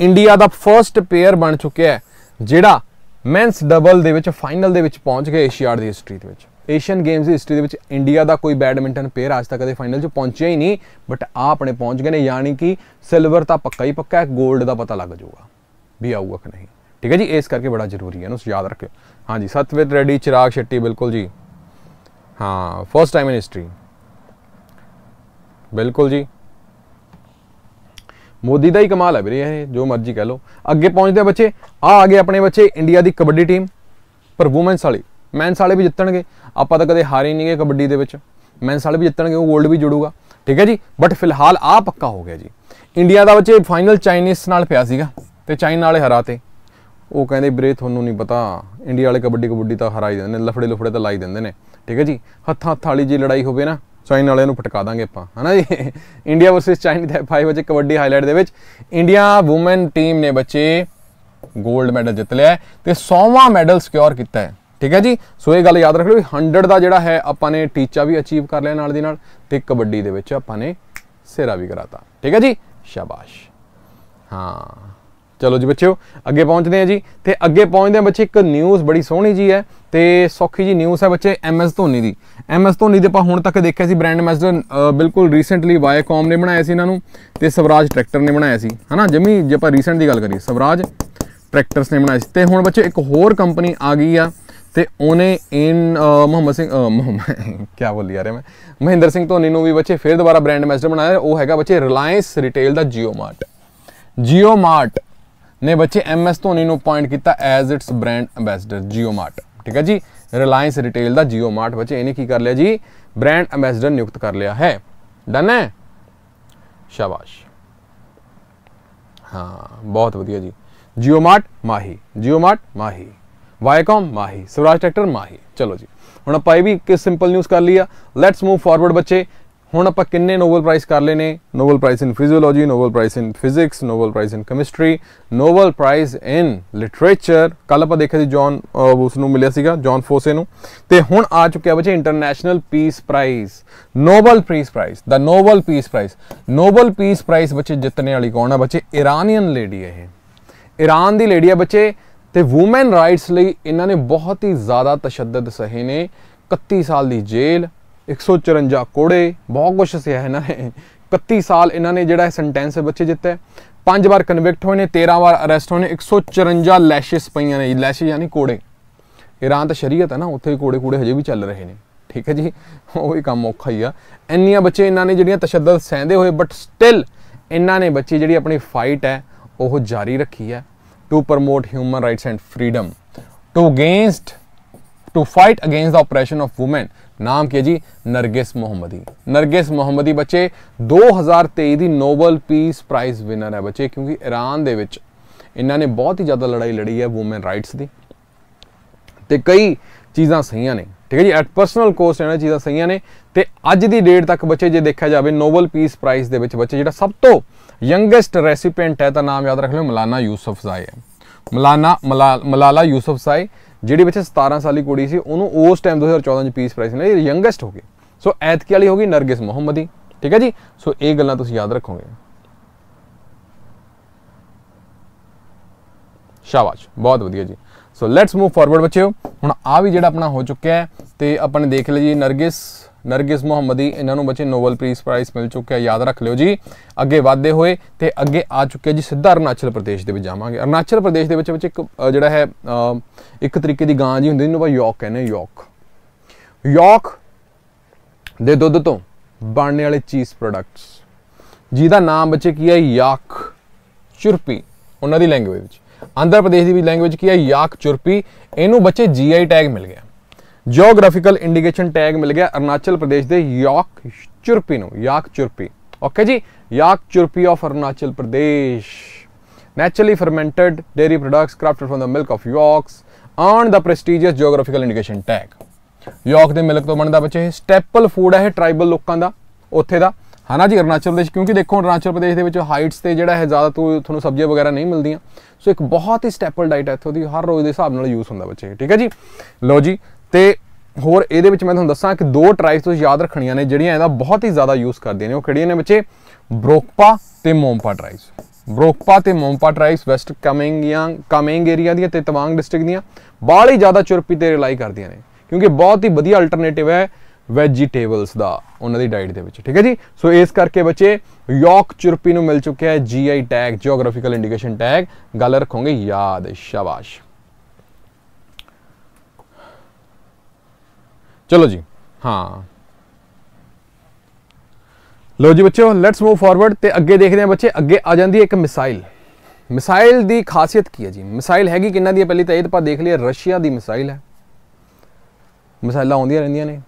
ਇੰਡੀਆ ਦਾ ਫਰਸਟ ਪੇਅਰ ਬਣ ਚੁੱਕਿਆ ਹੈ ਜਿਹੜਾ ਮੈਨਸ ਡਬਲ ਦੇ ਵਿੱਚ ਫਾਈਨਲ ਦੇ ਵਿੱਚ ਪਹੁੰਚ ਗਿਆ ਏਸ਼ੀਆਡ ਦੀ ਹਿਸਟਰੀ ਦੇ ਵਿੱਚ ਏਸ਼ੀਅਨ ਗੇਮਸ ਦੀ ਹਿਸਟਰੀ ਦੇ ਵਿੱਚ ਇੰਡੀਆ ਦਾ ਕੋਈ ਬੈਡਮਿੰਟਨ ਪੇਅਰ ਅੱਜ ਤੱਕ ਇਹ ਫਾਈਨਲ 'ਚ ਪਹੁੰਚਿਆ ਹੀ ਨਹੀਂ ਬਟ ਆ ਆਪਣੇ ਪਹੁੰਚ ਗਏ ਨੇ ਯਾਨੀ ਕਿ ਸਿਲਵਰ ਤਾਂ ਪੱਕਾ ਹੀ ਪੱਕਾ ਹੈ 골ਡ ਦਾ ਪਤਾ ਲੱਗ ਜਾਊਗਾ ਵੀ ਆਊਗਾ ਕਿ ਨਹੀਂ ਠੀਕ ਹੈ ਜੀ ਇਸ ਕਰਕੇ ਬੜਾ ਜ਼ਰੂਰੀ ਹੈ ਨੂੰ ਯਾਦ ਰੱਖਿਓ ਹਾਂਜੀ ਸਤਵੇਤ ਰੈਡੀ ਚਿਰਾਗ ਸ਼ੱਟੀ ਬਿਲਕੁਲ ਜੀ ਹਾਂ ਫਰਸਟ ਟਾਈਮ ਇਨ ਹਿਸਟਰੀ ਬਿਲਕੁਲ ਜੀ ਮੋਦੀ ਦਾ ਹੀ ਕਮਾਲ ਹੈ ਵੀਰੇ ਇਹ ਜੋ ਮਰਜ਼ੀ ਕਹਿ ਲੋ ਅੱਗੇ ਪਹੁੰਚਦੇ ਬੱਚੇ ਆ ਆ ਗਏ ਆਪਣੇ ਬੱਚੇ ਇੰਡੀਆ ਦੀ ਕਬੱਡੀ ਟੀਮ ਪਰ ਔਮਨਸ ਵਾਲੀ ਮੈਨਸ ਵਾਲੇ ਵੀ ਜਿੱਤਣਗੇ ਆਪਾਂ ਤਾਂ ਕਦੇ ਹਾਰੇ ਨਹੀਂਗੇ ਕਬੱਡੀ ਦੇ ਵਿੱਚ ਮੈਨਸ ਵਾਲੇ ਵੀ ਜਿੱਤਣਗੇ ਉਹ 골ਡ ਵੀ ਜੁੜੂਗਾ ਠੀਕ ਹੈ ਜੀ ਬਟ ਫਿਲਹਾਲ ਆ ਪੱਕਾ ਹੋ ਗਿਆ ਜੀ ਇੰਡੀਆ ਦਾ ਬੱਚੇ ਫਾਈਨਲ ਚਾਈਨੀਸ ਨਾਲ ਪਿਆ ਸੀਗਾ ਤੇ ਚਾਈਨਾ ਵਾਲੇ ਹਰਾਤੇ ਉਹ ਕਹਿੰਦੇ ਵੀਰੇ ਤੁਹਾਨੂੰ ਨਹੀਂ ਪਤਾ ਇੰਡੀਆ ਵਾਲੇ ਕਬੱਡੀ ਕਬੱਡੀ ਤਾਂ ਹਰਾਈ ਦਿੰਦੇ ਨੇ ਲਫੜੇ ਲਫੜੇ ਤਾਂ ਲਾਈ ਦਿੰਦੇ ਨੇ ਠੀਕ ਹੈ ਜੀ ਹੱਥਾਂ ਹੱਥ ਵਾਲੀ ਜੀ ਲੜਾਈ ਹੋਵੇ ਨਾ ਚਾਈਨਾ ਵਾਲਿਆਂ ਨੂੰ ਫਟਕਾ ਦਾਂਗੇ ਆਪਾਂ ਹਨਾ ਜੀ ਇੰਡੀਆ ਵਰਸਸ ਚਾਈਨਾ ਦਾ 5 ਵਜੇ ਕਬੱਡੀ ਹਾਈਲਾਈਟ ਦੇ ਵਿੱਚ ਇੰਡੀਆ ਔਮਨ ਟੀਮ ਨੇ ਬੱਚੇ 골ਡ ਮੈਡਲ ਜਿੱਤ ਲਿਆ ਤੇ 100ਵਾਂ ਮੈਡਲ ਸਿਕਿਉਰ ਕੀਤਾ ਹੈ ਠੀਕ ਹੈ ਜੀ ਸੋ ਇਹ ਗੱਲ ਯਾਦ ਰੱਖ ਲਓ 100 ਦਾ ਜਿਹੜਾ ਹੈ ਆਪਾਂ ਨੇ ਟੀਚਾ ਵੀ ਅਚੀਵ ਕਰ ਲਿਆ ਨਾਲ ਦੀ ਨਾਲ ਤੇ ਕਬੱਡੀ ਦੇ ਵਿੱਚ ਆਪਾਂ ਨੇ ਸਿਰਾ ਵੀ ਕਰਾਤਾ ਠੀਕ ਹੈ ਜੀ ਸ਼ਾਬਾਸ਼ ਹਾਂ ਚਲੋ ਜੀ ਬੱਚਿਓ ਅੱਗੇ ਪਹੁੰਚਦੇ ਆ ਜੀ ਤੇ ਅੱਗੇ ਪਹੁੰਚਦੇ ਆ ਬੱਚੇ ਇੱਕ ਨਿਊਜ਼ ਬੜੀ ਸੋਹਣੀ ਜੀ ਹੈ ਤੇ ਸੌਖੀ ਜੀ ਨਿਊਜ਼ ਹੈ ਬੱਚੇ ਐਮ ਐਸ ਧੋਨੀ ਦੀ ਐਮ ਐਸ ਧੋਨੀ ਦੇ ਆਪਾਂ ਹੁਣ ਤੱਕ ਦੇਖਿਆ ਸੀ ਬ੍ਰਾਂਡ ਐਮਬੈਸਡਰ ਬਿਲਕੁਲ ਰੀਸੈਂਟਲੀ ਵਾਇਕਮ ਨੇ ਬਣਾਇਆ ਸੀ ਇਹਨਾਂ ਨੂੰ ਤੇ ਸਵਰਾਜ ਟਰੈਕਟਰ ਨੇ ਬਣਾਇਆ ਸੀ ਹਨਾ ਜਮੀ ਜੇ ਆਪਾਂ ਰੀਸੈਂਟ ਦੀ ਗੱਲ ਕਰੀਏ ਸਵਰਾਜ ਟਰੈਕਟਰਸ ਨੇ ਬਣਾਇਆ ਸੀ ਤੇ ਹੁਣ ਬੱਚੇ ਇੱਕ ਹੋਰ ਕੰਪਨੀ ਆ ਗਈ ਆ ਤੇ ਉਹਨੇ ਇਨ ਮੁਹੰਮਦ ਸਿੰਘ ਕੀ ਬੋਲੀ ਯਾਰ ਮੈਂ ਮਹਿੰਦਰ ਸਿੰਘ ਧੋਨੀ ਨੂੰ ਵੀ ਬੱਚੇ ਫੇਰ ਦੁਬਾਰਾ ਬ੍ਰਾਂਡ ਐਮਬੈਸਡਰ ਬਣਾਇਆ ਉਹ ਹੈਗਾ ਬੱਚੇ ਰਿਲਾਇੰਸ ਰਿਟੇਲ ਦਾ ਜੀਓ ਮਾਰਟ ਜੀਓ ਮਾਰਟ ਨੇ ਬੱਚੇ ਐਮ ਐਸ ਧੋਨੀ ਨੂੰ ਅਪਾਇੰਟ ਕੀਤਾ as its brand ambassador JioMart ਠੀਕ ਹੈ ਜੀ ਰਿਲਾਇੰਸ ਰਿਟੇਲ ਦਾ ਜੀਓਮਾਰਟ ਬੱਚੇ ਇਹਨੇ ਕੀ ਕਰ ਲਿਆ ਜੀ ਬ੍ਰਾਂਡ ਐਮਬੈਸਡਰ ਨਿਯੁਕਤ ਕਰ ਲਿਆ ਹੈ ਡਨ ਹੈ ਸ਼ਾਬਾਸ਼ ਹਾਂ ਬਹੁਤ ਵਧੀਆ ਜੀ ਜੀਓਮਾਰਟ ਮਾਹੀ ਜੀਓਮਾਰਟ ਮਾਹੀ ਵਾਇਕਮ ਮਾਹੀ ਸਵਰਾਜ ਟਰੈਕਟਰ ਮਾਹੀ ਚਲੋ ਜੀ ਹੁਣ ਆਪਾਂ ਇਹ ਵੀ ਇੱਕ ਸਿੰਪਲ ਨਿਊਜ਼ ਕਰ ਲਈ ਆ ਲੈਟਸ ਮੂਵ ਫਾਰਵਰਡ ਬੱਚੇ ਹੁਣ ਆਪਾਂ ਕਿੰਨੇ ਨੋਬਲ ਪ੍ਰਾਈਜ਼ ਕਰ ਲਏ ਨੇ Nobel prize in physiology Nobel prize in physics Nobel prize in chemistry Nobel prize in literature ਕੱਲ ਆਪਾਂ ਦੇਖਿਆ ਸੀ ਜੌਨ ਉਸ ਨੂੰ ਮਿਲਿਆ ਸੀਗਾ ਜੌਨ ਫੋਸੇ ਨੂੰ ਤੇ ਹੁਣ ਆ ਚੁੱਕਿਆ ਬੱਚੇ international peace prize Nobel peace prize ਦਾ Nobel peace prize Nobel peace prize ਬੱਚੇ ਜਿੱਤਨੇ ਵਾਲੀ ਕੌਣ ਆ ਬੱਚੇ ਇਰਾਨੀਅਨ ਲੇਡੀ ਹੈ ਇਹ ਇਰਾਨ ਦੀ ਲੇਡੀ ਆ ਬੱਚੇ ਤੇ ਔਮਨ ਰਾਈਟਸ ਲਈ ਇਹਨਾਂ ਨੇ ਬਹੁਤ ਹੀ ਜ਼ਿਆਦਾ ਤਸ਼ੱਦਦ ਸਹੇ ਨੇ 31 ਸਾਲ ਦੀ ਜੇਲ੍ਹ 154 ਕੋੜੇ ਬਹੁਤ ਕੁਝ ਸਿਆ ਇਹਨਾਂ ਨੇ 31 ਸਾਲ ਇਹਨਾਂ ਨੇ ਜਿਹੜਾ ਸੈਂਟੈਂਸ ਬੱਚੇ ਜਿੱਤੇ ਪੰਜ ਵਾਰ ਕਨਵਿਕਟ ਹੋਏ ਨੇ 13 ਵਾਰ ਅਰੈਸਟ ਹੋਏ ਨੇ 154 ਲੈਸ਼ਸ ਪਈਆਂ ਨੇ ਲੈਸ਼ ਯਾਨੀ ਕੋੜੇ ਇਰਾਨ ਤਾਂ ਸ਼ਰੀਅਤ ਹੈ ਨਾ ਉੱਥੇ ਕੋੜੇ ਕੋੜੇ ਹਜੇ ਵੀ ਚੱਲ ਰਹੇ ਨੇ ਠੀਕ ਹੈ ਜੀ ਉਹ ਵੀ ਕੰਮ ਔਖਾ ਹੀ ਆ ਇੰਨੀਆਂ ਬੱਚੇ ਇਹਨਾਂ ਨੇ ਜਿਹੜੀਆਂ ਤਸ਼ੱਦਦ ਸਹਿੰਦੇ ਹੋਏ ਬਟ ਸਟਿਲ ਇਹਨਾਂ ਨੇ ਬੱਚੇ ਜਿਹੜੀ ਆਪਣੀ ਫਾਈਟ ਹੈ ਉਹ ਜਾਰੀ ਰੱਖੀ ਹੈ to promote human rights and freedom to against to fight against the oppression of women ਨਾਮ ਕੀ ਜੀ ਨਰਗਿਸ ਮੁਹੰਮਦੀ ਨਰਗਿਸ ਮੁਹੰਮਦੀ ਬੱਚੇ 2023 ਦੀ ਨੋਬਲ ਪੀਸ ਪ੍ਰਾਈਜ਼ ਵਿਨਰ ਹੈ ਬੱਚੇ ਕਿਉਂਕਿ ਈਰਾਨ ਦੇ ਵਿੱਚ ਇਹਨਾਂ ਨੇ ਬਹੁਤ ਹੀ ਜ਼ਿਆਦਾ ਲੜਾਈ ਲੜੀ ਹੈ ਔਮਨ ਰਾਈਟਸ ਦੀ ਤੇ ਕਈ ਚੀਜ਼ਾਂ ਸਹੀਆਂ ਨੇ ਠੀਕ ਹੈ ਜੀ ਐਟ ਪਰਸਨਲ ਕੋਸਟ ਇਹਨਾਂ ਚੀਜ਼ਾਂ ਸਹੀਆਂ ਨੇ ਤੇ ਅੱਜ ਦੀ ਡੇਟ ਤੱਕ ਬੱਚੇ ਜੇ ਦੇਖਿਆ ਜਾਵੇ ਨੋਬਲ ਪੀਸ ਪ੍ਰਾਈਜ਼ ਦੇ ਵਿੱਚ ਬੱਚੇ ਜਿਹੜਾ ਸਭ ਤੋਂ ਯੰਗੇਸਟ ਰੈਸੀਪੀਐਂਟ ਹੈ ਤਾਂ ਨਾਮ ਯਾਦ ਰੱਖ ਲਿਓ ਮਲਾਨਾ ਯੂਸਫ ਯੂਸਫਜ਼ਾਈ ਹੈ ਮਲਾਨਾ ਮਲਾਲਾ ਯੂਸਫ ਯੂਸਫਜ਼ਾਈ ਜਿਹੜੀ ਵਿੱਚ 17 ਸਾਲੀ ਕੁੜੀ ਸੀ ਉਹਨੂੰ ਉਸ ਟਾਈਮ 2014 ਚ ਪੀਸ ਪ੍ਰਾਈਜ਼ ਇਹ ਯੰਗੇਸਟ ਹੋ ਗਈ ਸੋ ਐਤਕੀ ਵਾਲੀ ਹੋ ਗਈ ਨਰਗਿਸ ਮੁਹੰਮਦੀ ਠੀਕ ਹੈ ਜੀ ਸੋ ਇਹ ਗੱਲਾਂ ਤੁਸੀਂ ਯਾਦ ਰੱਖੋਗੇ ਸ਼ਾਬਾਸ਼ ਬਹੁਤ ਵਧੀਆ ਜੀ ਸੋ ਲੈਟਸ ਮੂਵ ਫਾਰਵਰਡ ਬੱਚਿਓ ਹੁਣ ਆ ਵੀ ਜਿਹੜਾ ਆਪਣਾ ਹੋ ਚੁੱਕਿਆ ਤੇ ਆਪਾਂ ਨੇ ਦੇਖ ਲਈ ਜੀ ਨਰਗਿਸ ਨਰਗਿਸ ਮੁਹੰਮਦੀ ਇਹਨਾਂ ਨੂੰ ਬੱਚੇ ਨੋਬਲ ਪ੍ਰਾਈਜ਼ ਪ੍ਰਾਈਜ਼ ਮਿਲ ਚੁੱਕਿਆ ਯਾਦ ਰੱਖ ਲਿਓ ਜੀ ਅੱਗੇ ਵਧਦੇ ਹੋਏ ਤੇ ਅੱਗੇ ਆ ਚੁੱਕੇ ਜੀ ਸਿੱਧਾ ਅਰਨਾਚਲ ਪ੍ਰਦੇਸ਼ ਦੇ ਵਿੱਚ ਜਾਵਾਂਗੇ ਅਰਨਾਚਲ ਪ੍ਰਦੇਸ਼ ਦੇ ਵਿੱਚ ਵਿੱਚ ਇੱਕ ਜਿਹੜਾ ਹੈ ਇੱਕ ਤਰੀਕੇ ਦੀ ਗਾਂ ਜੀ ਹੁੰਦੀ ਜਿਹਨੂੰ ਆਪਾਂ ਯੌਕ ਕਹਿੰਦੇ ਯੌਕ ਯੌਕ ਦੇ ਦੁੱਧ ਤੋਂ ਬਣਨੇ ਵਾਲੇ ਚੀਜ਼ ਪ੍ਰੋਡਕਟਸ ਜਿਹਦਾ ਨਾਮ ਬੱਚੇ ਕੀ ਹੈ ਯਾਕ ਚੁਰਪੀ ਉਹਨਾਂ ਦੀ ਲੈਂਗੁਏਜ ਵਿੱਚ ਆਂਧਰਾ ਪ੍ਰਦੇਸ਼ ਦੀ ਵੀ ਲੈਂਗੁਏਜ ਕੀ ਹੈ ਯਾਕ ਚੁਰਪੀ ਇਹਨੂੰ ਬੱਚੇ ਜੀਆਈ ਟੈਗ ਮਿਲ ਗਿਆ ਜੀਓਗ੍ਰਾਫੀਕਲ ਇੰਡੀਕੇਸ਼ਨ ਟੈਗ ਮਿਲ ਗਿਆ ਅਰਨਾਚਲ ਪ੍ਰਦੇਸ਼ ਦੇ ਯਾਕ ਚੁਰਪੀ ਨੂੰ ਯਾਕ ਚੁਰਪੀ ਓਕੇ ਜੀ yak churpi of Arunachal Pradesh naturally fermented dairy products crafted from the milk of yaks earned the prestigious geographical indication tag yak ਦੇ ਮਿਲਕ ਤੋਂ ਬਣਦਾ ਬੱਚੇ ਸਟੈਪਲ ਫੂਡ ਹੈ ਇਹ ਟ੍ਰਾਈਬਲ ਲੋਕਾਂ ਦਾ ਉੱਥੇ ਦਾ ਹਨਾ ਜੀ ਅਰਨਾਚਲ ਪ੍ਰਦੇਸ਼ ਕਿਉਂਕਿ ਦੇਖੋ ਅਰਨਾਚਲ ਪ੍ਰਦੇਸ਼ ਦੇ ਵਿੱਚ ਹਾਈਟਸ ਤੇ ਜਿਹੜਾ ਹੈ ਜ਼ਿਆਦਾ ਤੁਹਾਨੂੰ ਸਬਜ਼ੀਆਂ ਵਗੈਰਾ ਨਹੀਂ ਮਿਲਦੀਆਂ ਸੋ ਇੱਕ ਬਹੁਤ ਹੀ ਸਟੈਪਲ ਡਾਈਟ ਹੈ ਇਥੋਂ ਦੀ ਹਰ ਰੋਜ਼ ਦੇ ਹਿਸਾਬ ਨਾਲ ਯੂਜ਼ ਹੁੰਦਾ ਬੱਚੇ ਠੀਕ ਹੈ ਜੀ ਲੋ ਜੀ ਤੇ ਹੋਰ ਇਹਦੇ ਵਿੱਚ ਮੈਂ ਤੁਹਾਨੂੰ ਦੱਸਾਂ ਕਿ ਦੋ ਟ੍ਰਾਈਸ ਤੁਸੀਂ ਯਾਦ ਰੱਖਣੀਆਂ ਨੇ ਜਿਹੜੀਆਂ ਇਹਦਾ ਬਹੁਤ ਹੀ ਜ਼ਿਆਦਾ ਯੂਜ਼ ਕਰਦੇ ਨੇ ਉਹ ਕਿਹੜੀਆਂ ਨੇ ਬੱਚੇ ਬ੍ਰੋਕਪਾ ਤੇ ਮੋਮਪਾ ਟ੍ਰਾਈਸ ਬ੍ਰੋਕਪਾ ਤੇ ਮੋਮਪਾ ਟ੍ਰਾਈਸ ਵੈਸਟ ਕਮਿੰਗ ਜਾਂ ਕਮਿੰਗ ਏਰੀਆ ਦੀਆਂ ਤੇ ਤਵਾਂਗ ਡਿਸਟ੍ਰਿਕਟ ਦੀਆਂ ਬਾਹਲੀ ਜ਼ਿਆਦਾ ਚੁਰਪੀ ਤੇ ਰਿਲਾਈ ਕਰਦੀਆਂ ਨੇ ਕਿਉਂਕਿ ਬਹੁਤ ਹੀ ਵਧੀਆ ਅਲਟਰਨੇਟਿਵ ਹੈ ਵੈਜੀਟੇਬਲਸ ਦਾ ਉਹਨਾਂ ਦੀ ਡਾਈਟ ਦੇ ਵਿੱਚ ਠੀਕ ਹੈ ਜੀ ਸੋ ਇਸ ਕਰਕੇ ਬੱਚੇ ਯੋਕ ਚੁਰਪੀ ਨੂੰ ਮਿਲ ਚੁੱਕਿਆ ਹੈ GI tag geographical indication tag ਗੱਲ ਰੱਖੋਗੇ ਯਾਦ ਸ਼ਾਬਾਸ਼ ਚਲੋ ਜੀ ਹਾਂ ਲੋ ਜੀ ਬੱਚਿਓ ਲੈਟਸ ਮੂਵ ਫਾਰਵਰਡ ਤੇ ਅੱਗੇ ਦੇਖਦੇ ਹਾਂ ਬੱਚੇ ਅੱਗੇ ਆ ਜਾਂਦੀ ਹੈ ਇੱਕ ਮਿਸਾਈਲ ਮਿਸਾਈਲ ਦੀ ਖਾਸੀਅਤ ਕੀ ਹੈ ਜੀ ਮਿਸਾਈਲ ਹੈਗੀ ਕਿੰਨਾ ਦੀ ਪਹਿਲੀ ਤਾਂ ਇਹ ਤਾਂ ਦੇਖ ਲਿਆ ਰਸ਼ੀਆ ਦੀ ਮਿਸਾਈਲ ਹੈ ਮਿਸਾਈਲਾਂ ਆਉਂਦੀਆਂ ਰਹਿੰਦੀਆਂ ਨੇ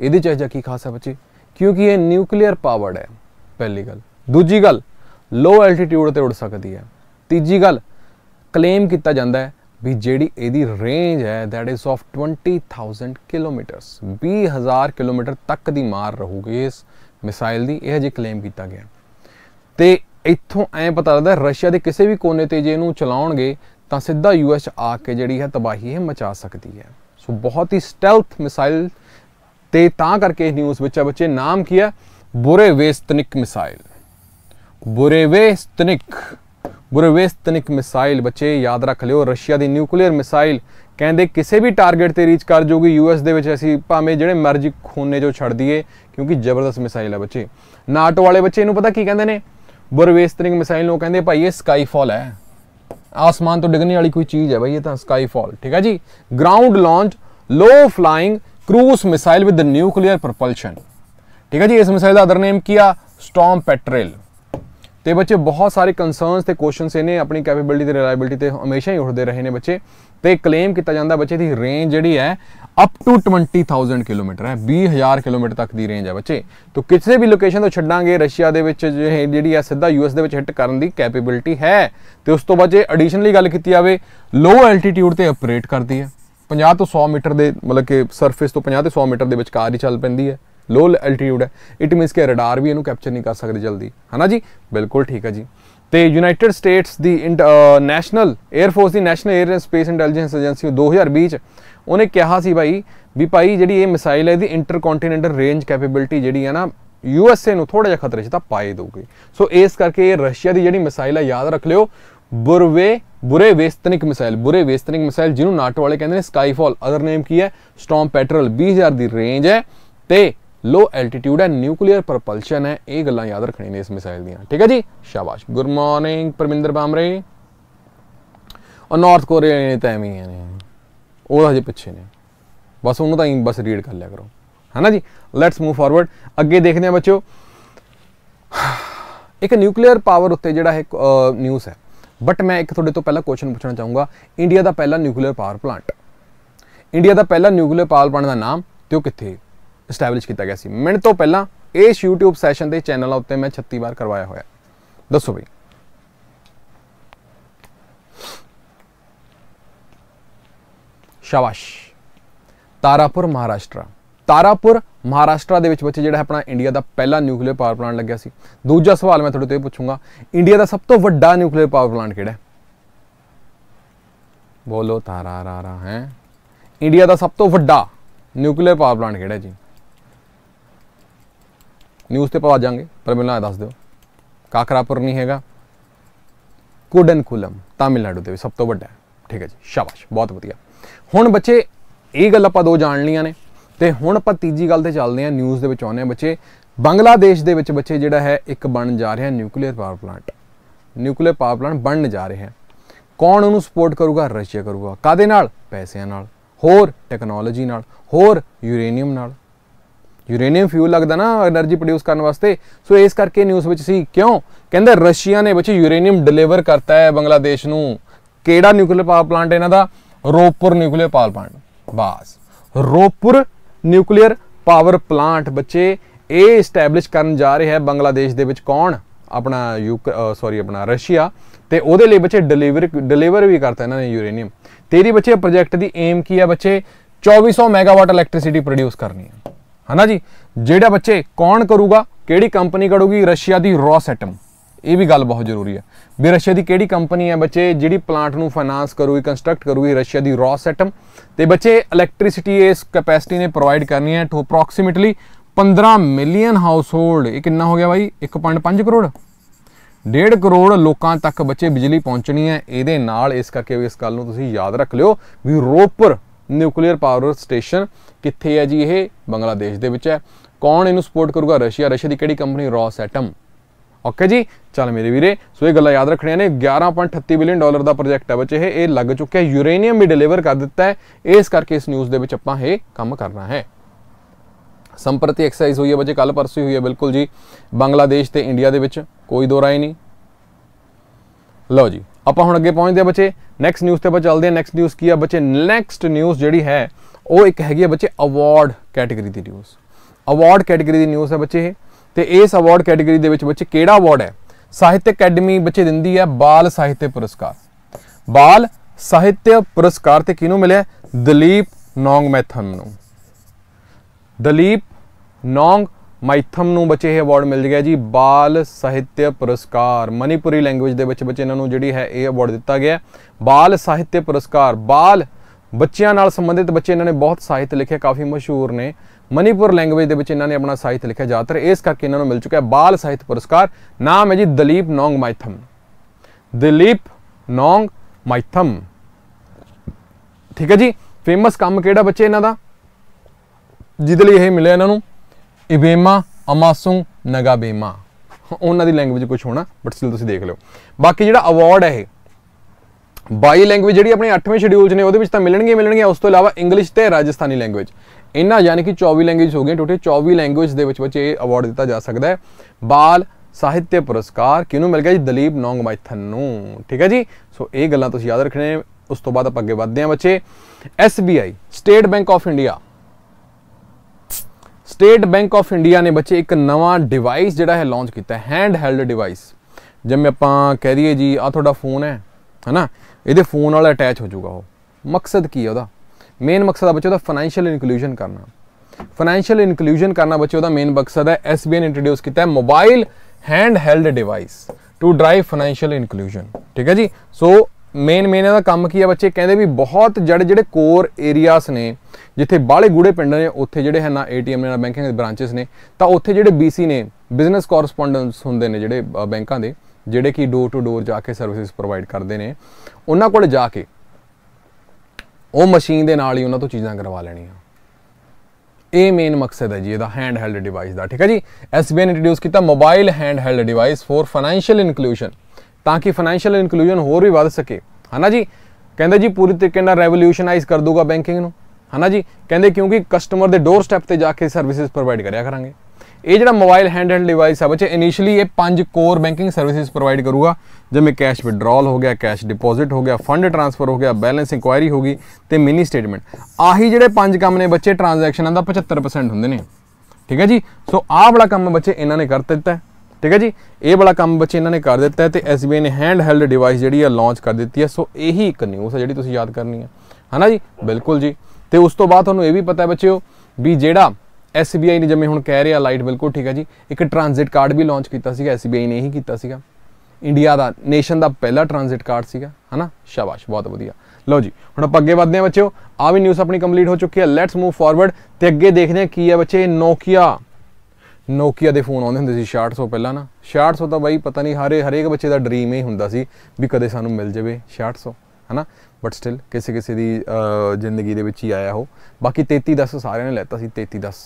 ਇਹਦੇ ਚ ਅਜਾ ਕੀ ਖਾਸ ਹੈ ਬੱਚੇ ਕਿਉਂਕਿ ਇਹ ਨਿਊਕਲੀਅਰ ਪਾਵਰਡ ਹੈ ਪਹਿਲੀ ਗੱਲ ਦੂਜੀ ਗੱਲ ਲੋ ਐਲਟੀਟਿਊਡ ਤੇ ਉੱਡ ਸਕਦੀ ਹੈ ਤੀਜੀ ਗੱਲ ਕਲੇਮ ਕੀਤਾ ਜਾਂਦਾ ਹੈ ਵੀ ਜਿਹੜੀ ਇਹਦੀ ਰੇਂਜ ਹੈ that is of 20000 kilometres 20000 kilometre ਤੱਕ ਦੀ ਮਾਰ ਰਹੂਗੀ ਇਸ ਮਿਸਾਈਲ ਦੀ ਇਹ ਜੇ ਕਲੇਮ ਕੀਤਾ ਗਿਆ ਤੇ ਇੱਥੋਂ ਐ ਪਤਾ ਲੱਗਦਾ ਰਸ਼ੀਆ ਦੇ ਕਿਸੇ ਵੀ ਕੋਨੇ ਤੇ ਜੇ ਇਹਨੂੰ ਚਲਾਉਣਗੇ ਤਾਂ ਸਿੱਧਾ ਯੂਐਸ ਆ ਕੇ ਜਿਹੜੀ ਹੈ ਤਬਾਹੀ ਇਹ ਮਚਾ ਸਕਦੀ ਹੈ ਸੋ ਬਹੁਤ ਹੀ ਸਟੈਲਥ ਮਿਸਾਈਲ ਤੇ ਤਾਂ ਕਰਕੇ ਨਿਊਜ਼ ਵਿੱਚ ਬੱਚੇ ਨਾਮ ਕੀਆ ਬੁਰੇ ਵੇਸਤਨਿਕ ਮਿਸਾਈਲ ਬੁਰੇ ਵੇਸਤਨਿਕ ਬੁਰੇਵੇਸਤਨਿਕ ਮਿਸਾਈਲ ਬੱਚੇ ਯਾਦ ਰੱਖ ਲਿਓ ਰਸ਼ੀਆ ਦੀ ਨਿਊਕਲੀਅਰ ਮਿਸਾਈਲ ਕਹਿੰਦੇ ਕਿਸੇ ਵੀ ਟਾਰਗੇਟ ਤੇ ਰੀਚ ਕਰ ਜੂਗੀ ਯੂਐਸ ਦੇ ਵਿੱਚ ਅਸੀਂ ਭਾਵੇਂ ਜਿਹੜੇ ਮਰਜ਼ੀ ਖੋਨੇ ਜੋ ਛੱਡ ਦਈਏ ਕਿਉਂਕਿ ਜ਼ਬਰਦਸਤ ਮਿਸਾਈਲ ਹੈ ਬੱਚੇ ਨਾਟੋ ਵਾਲੇ ਬੱਚੇ ਇਹਨੂੰ ਪਤਾ ਕੀ ਕਹਿੰਦੇ ਨੇ ਬੁਰੇਵੇਸਤਨਿਕ ਮਿਸਾਈਲ ਨੂੰ ਕਹਿੰਦੇ ਭਾਈ ਇਹ ਸਕਾਈਫਾਲ ਹੈ ਆਸਮਾਨ ਤੋਂ ਡਿੱਗਣ ਵਾਲੀ ਕੋਈ ਚੀਜ਼ ਹੈ ਭਾਈ ਇਹ ਤਾਂ ਸਕਾਈਫਾਲ ਠੀਕ ਹੈ ਜੀ ground launch low flying cruise missile with nuclear propulsion ਠੀਕ ਹੈ ਜੀ ਇਸ ਮਿਸਾਈਲ ਦਾ ਅਦਰ ਨੇਮ ਕੀਆ ਸਟਾਰਮ ਪੈਟਰਲ ਤੇ ਬੱਚੇ ਬਹੁਤ ਸਾਰੇ ਕਨਸਰਨਸ ਤੇ ਕੁਐਸਚਨਸ ਇਹਨੇ ਆਪਣੀ ਕੈਪੇਬਿਲਟੀ ਤੇ ਰਿਲਾਇਬਿਲਟੀ ਤੇ ਹਮੇਸ਼ਾ ਹੀ ਉੱਠਦੇ ਰਹੇ ਨੇ ਬੱਚੇ ਤੇ ਕਲੇਮ ਕੀਤਾ ਜਾਂਦਾ ਬੱਚੇ ਦੀ ਰੇਂਜ ਜਿਹੜੀ ਹੈ ਅਪ ਟੂ 20000 ਕਿਲੋਮੀਟਰ ਹੈ 20000 ਕਿਲੋਮੀਟਰ ਤੱਕ ਦੀ ਰੇਂਜ ਹੈ ਬੱਚੇ ਤੋਂ ਕਿਸੇ ਵੀ ਲੋਕੇਸ਼ਨ ਤੋਂ ਛੱਡਾਂਗੇ ਰਸ਼ੀਆ ਦੇ ਵਿੱਚ ਜਿਹੜੀ ਹੈ ਸਿੱਧਾ ਯੂਐਸ ਦੇ ਵਿੱਚ ਹਿੱਟ ਕਰਨ ਦੀ ਕੈਪੇਬਿਲਟੀ ਹੈ ਤੇ ਉਸ ਤੋਂ ਬਾਅਦ ਜੇ ਐਡੀਸ਼ਨਲੀ ਗੱਲ ਕੀਤੀ ਜਾਵੇ ਲੋ ਐਲਟੀਟਿਊਡ ਤੇ ਆਪਰੇਟ ਕਰਦੀ ਹੈ 50 ਤੋਂ 100 ਮੀਟਰ ਦੇ ਮਤਲਬ ਕਿ ਸਰਫੇਸ ਤੋਂ 50 ਤੋਂ 100 ਮੀਟਰ ਦੇ ਵਿਚਕਾਰ ਹੀ ਚੱਲ ਪੈਂਦੀ ਹੈ ਲੋ ਐਲਟੀਟਿਊਡ ਹੈ ਇਟ ਮੀਨਸ ਕਿ ਰਡਾਰ ਵੀ ਇਹਨੂੰ ਕੈਪਚਰ ਨਹੀਂ ਕਰ ਸਕਦੇ ਜਲਦੀ ਹਨਾ ਜੀ ਬਿਲਕੁਲ ਠੀਕ ਹੈ ਜੀ ਤੇ ਯੂਨਾਈਟਿਡ ਸਟੇਟਸ ਦੀ ਨੈਸ਼ਨਲ 에ਅਰ ਫੋਰਸ ਦੀ national air and space intelligence agency 2020 ਚ ਉਹਨੇ ਕਿਹਾ ਸੀ ਭਾਈ ਵੀ ਭਾਈ ਜਿਹੜੀ ਇਹ ਮਿਸਾਈਲ ਹੈ ਇਹਦੀ ਇੰਟਰ ਕੰਟੀਨੈਂਟਲ ਰੇਂਜ ਕੈਪੇਬਿਲਿਟੀ ਜਿਹੜੀ ਹੈ ਨਾ ਯੂਐਸਏ ਨੂੰ ਥੋੜਾ ਜਿਹਾ ਖਤਰੇ 'ਚ ਤਾਂ ਪਾਏ ਦੋਗੇ ਸੋ ਇਸ ਕਰਕੇ ਇਹ ਰਸ਼ੀਆ ਦੀ ਜਿਹੜੀ ਮਿਸਾਈਲ ਹੈ ਯਾਦ ਰੱਖ ਲਿਓ ਬੁਰਵੇ ਬੁਰੇ ਵੇਸਤਨਿਕ ਮਿਸਾਈਲ ਬੁਰੇ ਵੇਸਤਨਿਕ ਮਿਸਾਈਲ ਜਿਹਨੂੰ ਨਾਟੋ ਵਾਲੇ ਕਹਿੰਦੇ ਨੇ ਸਕਾਈਫਾਲ ਅਦਰ ਨੇਮ ਕੀ ਹੈ ਸਟਾਰਮ ਪੈਟਰਲ 20000 ਦੀ ਰੇਂਜ ਹੈ ਤੇ ਲੋ ਐਲਟੀਟਿਊਡ ਹੈ ਨਿਊਕਲੀਅਰ ਪ੍ਰੋਪਲਸ਼ਨ ਹੈ ਇਹ ਗੱਲਾਂ ਯਾਦ ਰੱਖਣੀ ਨੇ ਇਸ ਮਿਸਾਈਲ ਦੀਆਂ ਠੀਕ ਹੈ ਜੀ ਸ਼ਾਬਾਸ਼ ਗੁੱਡ ਮਾਰਨਿੰਗ ਪਰਮਿੰਦਰ ਬਾਮਰੇ ਔਰ ਨਾਰਥ ਕੋਰੀਆ ਨੇ ਤਾਂ ਐਵੇਂ ਹੀ ਨੇ ਉਹ ਹਜੇ ਪਿੱਛੇ ਨੇ ਬਸ ਉਹਨੂੰ ਤਾਂ ਹੀ ਬਸ ਰੀਡ ਕਰ ਲਿਆ ਕਰੋ ਹੈਨਾ ਜੀ ਲੈਟਸ ਮੂਵ ਫਾਰਵਰਡ ਅੱਗੇ ਦੇਖਦੇ ਆ ਬੱਚੋ ਇੱਕ ਨਿਊਕਲੀਅਰ ਪਾਵਰ ਉੱਤੇ ਜਿਹੜਾ ਇਹ ਨਿਊਜ਼ ਹੈ ਬਟ ਮੈਂ ਇੱਕ ਤੁਹਾਡੇ ਤੋਂ ਪਹਿਲਾਂ ਕੁਐਸਚਨ ਪੁੱਛਣਾ ਚਾਹੂੰਗਾ ਇੰਡੀਆ ਦਾ ਪਹਿਲਾ ਨਿਊਕਲੀਅਰ ਪਾਵਰ ਪਲਾਂਟ ਇੰਡੀਆ ਦਾ ਪਹਿਲਾ ਨਿਊਕਲੀਅਰ ਪਾਵਰ ਪਲਾਂਟ ਦਾ ਨਾਮ ਤੇ ਉਹ ਕਿੱਥੇ ਇਸਟੈਬਲਿਸ਼ ਕੀਤਾ ਗਿਆ ਸੀ ਮਿੰਟ ਤੋਂ ਪਹਿਲਾਂ ਇਸ YouTube ਸੈਸ਼ਨ ਦੇ ਚੈਨਲ ਉੱਤੇ ਮੈਂ 36 ਵਾਰ ਕਰਵਾਇਆ ਹੋਇਆ ਦੱਸੋ ਬਈ ਸ਼ਾਬਾਸ਼ ਤਾਰਾਪੁਰ ਮਹਾਰਾਸ਼ਟਰ ਤਾਰਾਪੁਰ ਮਹਾਰਾਸ਼ਟਰ ਦੇ ਵਿੱਚ ਬੱਚੇ ਜਿਹੜਾ ਆਪਣਾ ਇੰਡੀਆ ਦਾ ਪਹਿਲਾ ਨਿਊਕਲੀਅਰ ਪਾਵਰ ਪਲਾਂਟ ਲੱਗਿਆ ਸੀ ਦੂਜਾ ਸਵਾਲ ਮੈਂ ਤੁਹਾਡੇ ਤੋਂ ਇਹ ਪੁੱਛੂੰਗਾ ਇੰਡੀਆ ਦਾ ਸਭ ਤੋਂ ਵੱਡਾ ਨਿਊਕਲੀਅਰ ਪਾਵਰ ਪਲਾਂਟ ਕਿਹੜਾ ਹੈ ਬੋਲੋ ਤਾਰਾ ਰਾ ਰਾ ਹੈ ਇੰਡੀਆ ਦਾ ਸਭ ਤੋਂ ਵੱਡਾ ਨਿਊਕਲੀਅਰ ਪਾਵਰ ਪਲਾਂਟ ਕਿਹੜਾ ਜੀ ਨਿਊਜ਼ ਤੇ ਪਵਾ ਜਾਾਂਗੇ ਪਰ ਮੈਨੂੰ ਇਹ ਦੱਸ ਦਿਓ ਕਾਕਰਾਪੁਰ ਨਹੀਂ ਹੈਗਾ ਕੁਲਮ ਤਾਮਿਲਨਾਡੂ ਦੇ ਵਿੱਚ ਸਭ ਤੋਂ ਵੱਡਾ ਠੀਕ ਹੈ ਜੀ ਸ਼ਾਬਾਸ਼ ਬਹੁਤ ਵਧੀਆ ਹੁਣ ਬੱਚੇ ਇਹ ਗੱਲ ਆਪਾਂ ਦੋ ਜਾਣ ਲਈਆਂ ਨੇ ਤੇ ਹੁਣ ਆਪਾਂ ਤੀਜੀ ਗੱਲ ਤੇ ਚੱਲਦੇ ਹਾਂ ਨਿਊਜ਼ ਦੇ ਵਿੱਚ ਆਉਂਦੇ ਆ ਬੱਚੇ ਬੰਗਲਾਦੇਸ਼ ਦੇ ਵਿੱਚ ਬੱਚੇ ਜਿਹੜਾ ਹੈ ਇੱਕ ਬਣ ਜਾ ਰਿਹਾ nuclear power plant nuclear power plant ਬਣਨ ਜਾ ਰਹੇ ਹੈ ਕੌਣ ਉਹਨੂੰ ਸਪੋਰਟ ਕਰੂਗਾ ਰਸ਼ੀਆ ਕਰੂਗਾ ਕਾਦੇ ਨਾਲ ਪੈਸਿਆਂ ਨਾਲ ਹੋਰ ਟੈਕਨੋਲੋਜੀ ਨਾਲ ਹੋਰ ਯੂਰੇਨੀਅਮ ਨਾਲ ਯੂਰੇਨੀਅਮ ਫਿਊਲ ਲੱਗਦਾ ਨਾ એનર્ਜੀ ਪ੍ਰੋਡਿਊਸ ਕਰਨ ਵਾਸਤੇ ਸੋ ਇਸ ਕਰਕੇ ਨਿਊਜ਼ ਵਿੱਚ ਸੀ ਕਿਉਂ ਕਹਿੰਦਾ ਰਸ਼ੀਆ ਨੇ ਬੱਚੇ ਯੂਰੇਨੀਅਮ ਡਿਲੀਵਰ ਕਰਤਾ ਹੈ ਬੰਗਲਾਦੇਸ਼ ਨੂੰ ਕਿਹੜਾ ਨਿਊਕਲੀਅਰ ਪਾਵਰ ਪਲਾਂਟ ਇਹਨਾਂ ਦਾ ਰੋਪੁਰ ਨਿਊਕਲੀਅਰ ਪਾਵਰ ਪਲਾਂਟ ਬਾਸ ਰੋਪੁਰ ਨਿਊਕਲੀਅਰ ਪਾਵਰ ਪਲਾਂਟ ਬੱਚੇ ਇਹ ਸਟੈਬਲਿਸ਼ ਕਰਨ ਜਾ ਰਿਹਾ ਹੈ ਬੰਗਲਾਦੇਸ਼ ਦੇ ਵਿੱਚ ਕੌਣ ਆਪਣਾ ਸੌਰੀ ਆਪਣਾ ਰਸ਼ੀਆ ਤੇ ਉਹਦੇ ਲਈ ਬੱਚੇ ਡਿਲੀਵਰ ਡਿਲੀਵਰ ਵੀ ਕਰਤਾ ਇਹਨਾਂ ਨੇ ਯੂਰੇਨੀਅਮ ਤੇਰੀ ਬੱਚੇ ਪ੍ਰੋਜੈਕਟ ਦੀ ਏਮ ਕੀ ਹੈ ਬੱਚੇ 2400 ਮੈਗਾਵਾਟ ਇਲੈਕਟ੍ਰਿਸਿਟੀ ਪ੍ਰੋਡਿਊਸ ਕਰਨੀ ਹੈ ਹਨਾ ਜੀ ਜਿਹੜਾ ਬੱਚੇ ਕੌਣ ਕਰੂਗਾ ਕਿਹੜੀ ਕੰਪਨੀ ਕਰੂਗੀ ਰਸ਼ੀਆ ਦੀ ਰੋਸੈਟਮ ਇਹ ਵੀ ਗੱਲ ਬਹੁਤ ਜ਼ਰੂਰੀ ਹੈ ਵੀ ਰਸ਼ੀਆ ਦੀ ਕਿਹੜੀ ਕੰਪਨੀ ਹੈ ਬੱਚੇ ਜਿਹੜੀ ਪਲਾਂਟ ਨੂੰ ਫਾਈਨਾਂਸ ਕਰੂਗੀ ਕੰਸਟਰਕਟ ਕਰੂਗੀ ਰਸ਼ੀਆ ਦੀ ਰੋਸੈਟਮ ਤੇ ਬੱਚੇ ਇਲੈਕਟ੍ਰਿਸਿਟੀ ਇਸ ਕੈਪੈਸਿਟੀ ਨੇ ਪ੍ਰੋਵਾਈਡ ਕਰਨੀ ਹੈ ਟੂ ਅਪਰੋਕਸੀਮੇਟਲੀ 15 ਮਿਲੀਅਨ ਹਾਊਸਹੋਲਡ ਇਹ ਕਿੰਨਾ ਹੋ ਗਿਆ ਬਾਈ 1.5 ਕਰੋੜ 1.5 ਕਰੋੜ ਲੋਕਾਂ ਤੱਕ ਬੱਚੇ ਬਿਜਲੀ ਪਹੁੰਚਣੀ ਹੈ ਇਹਦੇ ਨਾਲ ਇਸ ਕਰਕੇ ਇਸ ਗੱਲ ਨੂੰ ਤੁਸੀਂ ਯਾਦ ਰੱਖ ਲਿਓ ਵੀ ਰੋਪਰ ਨਿਊਕਲੀਅਰ ਪਾਵਰ ਸਟੇਸ਼ਨ ਕਿੱਥੇ ਹੈ ਜੀ ਇਹ ਬੰਗਲਾਦੇਸ਼ ਦੇ ਵਿੱਚ ਹੈ ਕੌਣ ਇਹਨੂੰ ਸਪੋਰਟ ਕਰੂਗਾ ਰਸ਼ੀਆ ਰਸ਼ੀਆ ਦੀ ਕਿਹੜੀ ਕੰਪਨੀ ਰੌਸ ਐਟਮ ਓਕੇ ਜੀ ਚਲ ਮੇਰੇ ਵੀਰੇ ਸੋ ਇਹ ਗੱਲਾਂ ਯਾਦ ਰੱਖਣੀਆਂ ਨੇ 11.38 ਬਿਲੀਅਨ ਡਾਲਰ ਦਾ ਪ੍ਰੋਜੈਕਟ ਹੈ ਬੱਚੇ ਇਹ ਇਹ ਲੱਗ ਚੁੱਕਿਆ ਯੂਰੇਨੀਅਮ ਵੀ ਡਿਲੀਵਰ ਕਰ ਦਿੱਤਾ ਹੈ ਇਸ ਕਰਕੇ ਇਸ ਨਿਊਜ਼ ਦੇ ਵਿੱਚ ਆਪਾਂ ਇਹ ਕੰਮ ਕਰਨਾ ਹੈ ਸੰਪਰਤੀ ਐਕਸਰਸਾਈਜ਼ ਹੋਈ ਹੈ ਬੱਚੇ ਕੱਲ ਪਰਸੋਂ ਹੋਈ ਹੈ ਬਿਲਕੁਲ ਜੀ ਬੰਗਲਾਦੇਸ਼ ਤੇ ਇੰਡੀਆ ਦੇ ਵਿੱਚ ਕੋਈ ਦੋਰਾਏ ਨਹੀਂ ਲਓ ਜੀ ਆਪਾਂ ਹੁਣ ਅੱਗੇ ਪਹੁੰਚਦੇ ਆ ਬੱਚੇ ਨੈਕਸਟ ਨਿਊਜ਼ ਤੇ ਆਪਾਂ ਚੱਲਦੇ ਆ ਨੈਕਸਟ ਨਿਊਜ਼ ਕੀ ਆ ਬੱਚੇ ਨੈਕਸਟ ਨਿਊਜ਼ ਜਿਹੜੀ ਹੈ ਉਹ ਇੱਕ ਹੈਗੀ ਆ ਬੱਚੇ ਅਵਾਰਡ ਕੈਟਾਗਰੀ ਦੀ ਨਿਊਜ਼ ਅਵਾਰਡ ਕੈਟਾਗਰੀ ਦੀ ਨਿਊਜ਼ ਹੈ ਬੱਚੇ ਇਹ ਤੇ ਇਸ ਅਵਾਰਡ ਕੈਟਾਗਰੀ ਦੇ ਵਿੱਚ ਬੱਚੇ ਕਿਹੜਾ ਅਵਾਰਡ ਹੈ ਸਾਹਿਤ ਅਕੈਡਮੀ ਬੱਚੇ ਦਿੰਦੀ ਹੈ ਬਾਲ ਸਾਹਿਤ ਪੁਰਸਕਾਰ ਬਾਲ ਸਾਹਿਤ ਪੁਰਸਕਾਰ ਤੇ ਕਿਹਨੂੰ ਮਿਲਿਆ ਦਲੀਪ ਨੌਂਗ ਮੈਥਮ ਨੂੰ ਦਲੀਪ ਨੌਂਗ ਮਾਈਥਮ ਨੂੰ ਬੱਚੇ ਇਹ ਅਵਾਰਡ ਮਿਲ ਗਿਆ ਜੀ ਬਾਲ ਸਾਹਿਤਯ ਪੁਰਸਕਾਰ ਮਨੀਪੁਰੀ ਲੈਂਗੁਏਜ ਦੇ ਵਿੱਚ ਬੱਚੇ ਇਹਨਾਂ ਨੂੰ ਜਿਹੜੀ ਹੈ ਇਹ ਅਵਾਰਡ ਦਿੱਤਾ ਗਿਆ ਬਾਲ ਸਾਹਿਤਯ ਪੁਰਸਕਾਰ ਬਾਲ ਬੱਚਿਆਂ ਨਾਲ ਸੰਬੰਧਿਤ ਬੱਚੇ ਇਹਨਾਂ ਨੇ ਬਹੁਤ ਸਾਹਿਤ ਲਿਖਿਆ ਕਾਫੀ ਮਸ਼ਹੂਰ ਨੇ ਮਨੀਪੁਰ ਲੈਂਗੁਏਜ ਦੇ ਵਿੱਚ ਇਹਨਾਂ ਨੇ ਆਪਣਾ ਸਾਹਿਤ ਲਿਖਿਆ ਜ਼ਿਆਦਾਤਰ ਇਸ ਕਰਕੇ ਇਹਨਾਂ ਨੂੰ ਮਿਲ ਚੁੱਕਿਆ ਹੈ ਬਾਲ ਸਾਹਿਤ ਪੁਰਸਕਾਰ ਨਾਮ ਹੈ ਜੀ ਦਲੀਪ ਨੌਂਗ ਮਾਈਥਮ ਦਲੀਪ ਨੌਂਗ ਮਾਈਥਮ ਠੀਕ ਹੈ ਜੀ ਫੇਮਸ ਕੰਮ ਕਿਹੜਾ ਬੱਚੇ ਇਹਨਾਂ ਦਾ ਜਿਹਦੇ ਲਈ ਇਹ ਮਿਲਿਆ ਇਹਨਾਂ ਨੂੰ ਇਬੇਮਾ ਅਮਾਸੂ ਨਗਾਬੇਮਾ ਉਹਨਾਂ ਦੀ ਲੈਂਗੁਏਜ ਕੁਝ ਹੋਣਾ ਬਟ ਸਿਲ ਤੁਸੀਂ ਦੇਖ ਲਿਓ ਬਾਕੀ ਜਿਹੜਾ ਅਵਾਰਡ ਹੈ ਇਹ ਬਾਈ ਲੈਂਗੁਏਜ ਜਿਹੜੀ ਆਪਣੇ 8ਵੇਂ ਸ਼ਡਿਊਲ 'ਚ ਨੇ ਉਹਦੇ ਵਿੱਚ ਤਾਂ ਮਿਲਣਗੇ ਮਿਲਣਗੇ ਉਸ ਤੋਂ ਇਲਾਵਾ ਇੰਗਲਿਸ਼ ਤੇ ਰਾਜਸਥਾਨੀ ਲੈਂਗੁਏਜ ਇਹਨਾਂ ਯਾਨੀ ਕਿ 24 ਲੈਂਗੁਏਜ ਹੋ ਗਈਆਂ ਟੋਟਲ 24 ਲੈਂਗੁਏਜ ਦੇ ਵਿੱਚ ਬੱਚੇ ਇਹ ਅਵਾਰਡ ਦਿੱਤਾ ਜਾ ਸਕਦਾ ਹੈ ਬਾਲ ਸਾਹਿਤਯ ਪੁਰਸਕਾਰ ਕਿਹਨੂੰ ਮਿਲ ਗਿਆ ਜੀ ਦਲੀਪ ਨੌਂਗ ਮਾਈਥਨ ਨੂੰ ਠੀਕ ਹੈ ਜੀ ਸੋ ਇਹ ਗੱਲਾਂ ਤੁਸੀਂ ਯਾਦ ਰੱਖਣੇ ਉਸ ਤੋਂ ਬਾਅਦ ਆਪਾਂ ਅੱਗੇ ਵਧਦੇ ਹਾਂ ਬੱਚੇ SBI State Bank of India State Bank of India ਨੇ ਬੱਚੇ ਇੱਕ ਨਵਾਂ ਡਿਵਾਈਸ ਜਿਹੜਾ ਹੈ ਲਾਂਚ ਕੀਤਾ ਹੈ ਹੈਂਡ ਹੈਲਡ ਡਿਵਾਈਸ ਜਿਵੇਂ ਆਪਾਂ ਕਹਿ ਦਈਏ ਜੀ ਆ ਤੁਹਾਡਾ ਫੋਨ ਹੈ ਹੈਨਾ ਇਹਦੇ ਫੋਨ ਨਾਲ ਅਟੈਚ ਹੋ ਜਾਊਗਾ ਉਹ ਮਕਸਦ ਕੀ ਹੈ ਉਹਦਾ ਮੇਨ ਮਕਸਦ ਆ ਬੱਚੇ ਉਹਦਾ ਫਾਈਨੈਂਸ਼ੀਅਲ ਇਨਕਲੂਜਨ ਕਰਨਾ ਫਾਈਨੈਂਸ਼ੀਅਲ ਇਨਕਲੂਜਨ ਕਰਨਾ ਬੱਚੇ ਉਹਦਾ ਮੇਨ ਮਕਸਦ ਹੈ ਐਸਬੀਐਨ ਇੰਟਰੋਡਿਊਸ ਕੀਤਾ ਹੈ mobile hand held device to drive financial inclusion ਠੀਕ ਹੈ ਜੀ ਸੋ ਮੇਨ ਮੇਨ ਇਹਦਾ ਕੰਮ ਕੀ ਹੈ ਬੱਚੇ ਕਹਿੰਦੇ ਵੀ ਬਹੁਤ ਜੜ ਜਿਹੜੇ ਕੋਰ ਏਰੀਆਸ ਨੇ ਜਿੱਥੇ ਬਾਲੇ ਗੂੜੇ ਪਿੰਡ ਨੇ ਉੱਥੇ ਜਿਹੜੇ ਹਨ ਏਟੀਐਮ ਨੇ ਨਾ ਬੈਂਕਿੰਗ ਦੇ ਬ੍ਰਾਂਚਸ ਨੇ ਤਾਂ ਉੱਥੇ ਜਿਹੜੇ ਬੀਸੀ ਨੇ ਬਿਜ਼ਨਸ ਕੋਰਸਪੋਂਡੈਂਟਸ ਹੁੰਦੇ ਨੇ ਜਿਹੜੇ ਬੈਂਕਾਂ ਦੇ ਜਿਹੜੇ ਕਿ ਡੋਰ ਟੂ ਡੋਰ ਜਾ ਕੇ ਸਰਵਿਸਿਜ਼ ਪ੍ਰੋਵਾਈਡ ਕਰਦੇ ਨੇ ਉਹਨਾਂ ਕੋਲ ਜਾ ਕੇ ਉਹ ਮਸ਼ੀਨ ਦੇ ਨਾਲ ਹੀ ਉਹਨਾਂ ਤੋਂ ਚੀਜ਼ਾਂ ਕਰਵਾ ਲੈਣੀਆਂ ਇਹ ਮੇਨ ਮਕਸਦ ਹੈ ਜੀ ਇਹਦਾ ਹੈਂਡ ਹੈਲਡ ਡਿਵਾਈਸ ਦਾ ਠੀਕ ਹੈ ਜੀ SBI ਨੇ ਇੰਟਰੋਡਿਊਸ ਕੀਤਾ mobile hand held device for financial inclusion ਤਾਂ ਕਿ ਫਾਈਨੈਂਸ਼ੀਅਲ ਇਨਕਲੂਜਨ ਹੋਰ ਵੀ ਵੱਧ ਸਕੇ ਹਨਾ ਜੀ ਕਹਿੰਦਾ ਜੀ ਪੂਰੀ ਤਰੀਕੇ ਨਾਲ ਰੈਵੋਲੂਸ਼ਨਾਈਜ਼ ਕਰ ਦੂਗਾ ਬੈਂਕਿੰਗ ਨੂੰ ਹਨਾ ਜੀ ਕਹਿੰਦੇ ਕਿਉਂਕਿ ਕਸਟਮਰ ਦੇ ਡੋਰ ਸਟੈਪ ਤੇ ਜਾ ਕੇ ਸਰਵਿਸਿਜ਼ ਪ੍ਰੋਵਾਈਡ ਕਰਿਆ ਕਰਾਂਗੇ ਇਹ ਜਿਹੜਾ ਮੋਬਾਈਲ ਹੈਂਡਹੈਲਡ ਡਿਵਾਈਸ ਆ ਬੱਚੇ ਇਨੀਸ਼ੀਅਲੀ ਇਹ ਪੰਜ ਕੋਰ ਬੈਂਕਿੰਗ ਸਰਵਿਸਿਜ਼ ਪ੍ਰੋਵਾਈਡ ਕਰੂਗਾ ਜਿਵੇਂ ਕੈਸ਼ ਵਿਡਰਾਅਲ ਹੋ ਗਿਆ ਕੈਸ਼ ਡਿਪੋਜ਼ਿਟ ਹੋ ਗਿਆ ਫੰਡ ਟ੍ਰਾਂਸਫਰ ਹੋ ਗਿਆ ਬੈਲੈਂਸ ਇਨਕੁਆਇਰੀ ਹੋ ਗਈ ਤੇ ਮਿਨੀ ਸਟੇਟਮੈਂਟ ਆਹੀ ਜਿਹੜੇ ਪੰਜ ਕੰਮ ਨੇ ਬੱਚੇ ਟ੍ਰਾਂਜੈਕਸ਼ਨਾਂ ਦਾ 75% ਹੁੰਦੇ ਨੇ ਠੀਕ ਹੈ ਜੀ ਸੋ ਆਹ ਵਾਲਾ ਕੰਮ ਬੱਚੇ ਇਹਨਾਂ ਨੇ ਕਰ ਦਿੱਤਾ ਠੀਕ ਹੈ ਜੀ ਇਹ ਵਾਲਾ ਕੰਮ ਬੱਚੇ ਇਹਨਾਂ ਨੇ ਕਰ ਦਿੱਤਾ ਤੇ SBI ਨੇ ਹੈਂਡਹੈਲਡ ਡਿਵਾਈਸ ਜਿਹੜੀ ਆ ਲਾਂਚ ਕਰ ਦਿੱਤੀ ਹੈ ਸੋ ਇਹੀ ਇੱਕ ਨਿਊਜ਼ ਹੈ ਜਿਹੜੀ ਤੁਸੀਂ ਯਾਦ ਕਰਨੀ ਹੈ ਹਨਾ ਜੀ ਬਿਲਕੁਲ ਜੀ ਤੇ ਉਸ ਤੋਂ ਬਾਅਦ ਤੁਹਾਨੂੰ ਇਹ ਵੀ ਪਤਾ ਹੈ ਬੱਚਿਓ ਵੀ ਜਿਹੜਾ SBI ਨੇ ਜਿਵੇਂ ਹੁਣ ਕਹਿ ਰਿਹਾ ਲਾਈਟ ਬਿਲਕੁਲ ਠੀਕ ਹੈ ਜੀ ਇੱਕ ਟ੍ਰਾਂਜ਼ਿਟ ਕਾਰਡ ਵੀ ਲਾਂਚ ਕੀਤਾ ਸੀਗਾ SBI ਨੇ ਹੀ ਕੀਤਾ ਸੀਗਾ ਇੰਡੀਆ ਦਾ ਨੇਸ਼ਨ ਦਾ ਪਹਿਲਾ ਟ੍ਰਾਂਜ਼ਿਟ ਕਾਰਡ ਸੀਗਾ ਹਨਾ ਸ਼ਾਬਾਸ਼ ਬਹੁਤ ਵਧੀਆ ਲਓ ਜੀ ਹੁਣ ਆਪਾਂ ਅੱਗੇ ਵਧਦੇ ਹਾਂ ਬੱਚਿਓ ਆ ਵੀ ਨਿਊਜ਼ ਆਪਣੀ ਕੰਪਲੀਟ ਹੋ ਚੁੱਕੀ ਹੈ ਲੈਟਸ ਮੂਵ ਫਾਰਵਰਡ ਤੇ ਅੱਗੇ ਦੇਖਦੇ ਹਾਂ ਕੀ ਹੈ ਬੱਚੇ ਨੋਕੀਆ ਨੋਕੀਆ ਦੇ ਫੋਨ ਆਉਂਦੇ ਹੁੰਦੇ ਸੀ 6600 ਪਹਿਲਾਂ ਨਾ 6600 ਤਾਂ ਬਾਈ ਪਤਾ ਨਹੀਂ ਹਰੇ ਹਰੇਕ ਬੱਚੇ ਦਾ ਡ੍ਰੀਮ ਹੀ ਹੁੰਦਾ ਸੀ ਵੀ ਕਦੇ ਸਾਨੂੰ ਮਿਲ ਜਾਵੇ 6600 ਹਨਾ ਬਟ ਸਟਿਲ ਕਿਸੇ ਕਿਸੇ ਦੀ ਜ਼ਿੰਦਗੀ ਦੇ ਵਿੱਚ ਹੀ ਆਇਆ ਉਹ ਬਾਕੀ 33 10 ਸਾਰਿਆਂ ਨੇ ਲੈਤਾ ਸੀ 33 10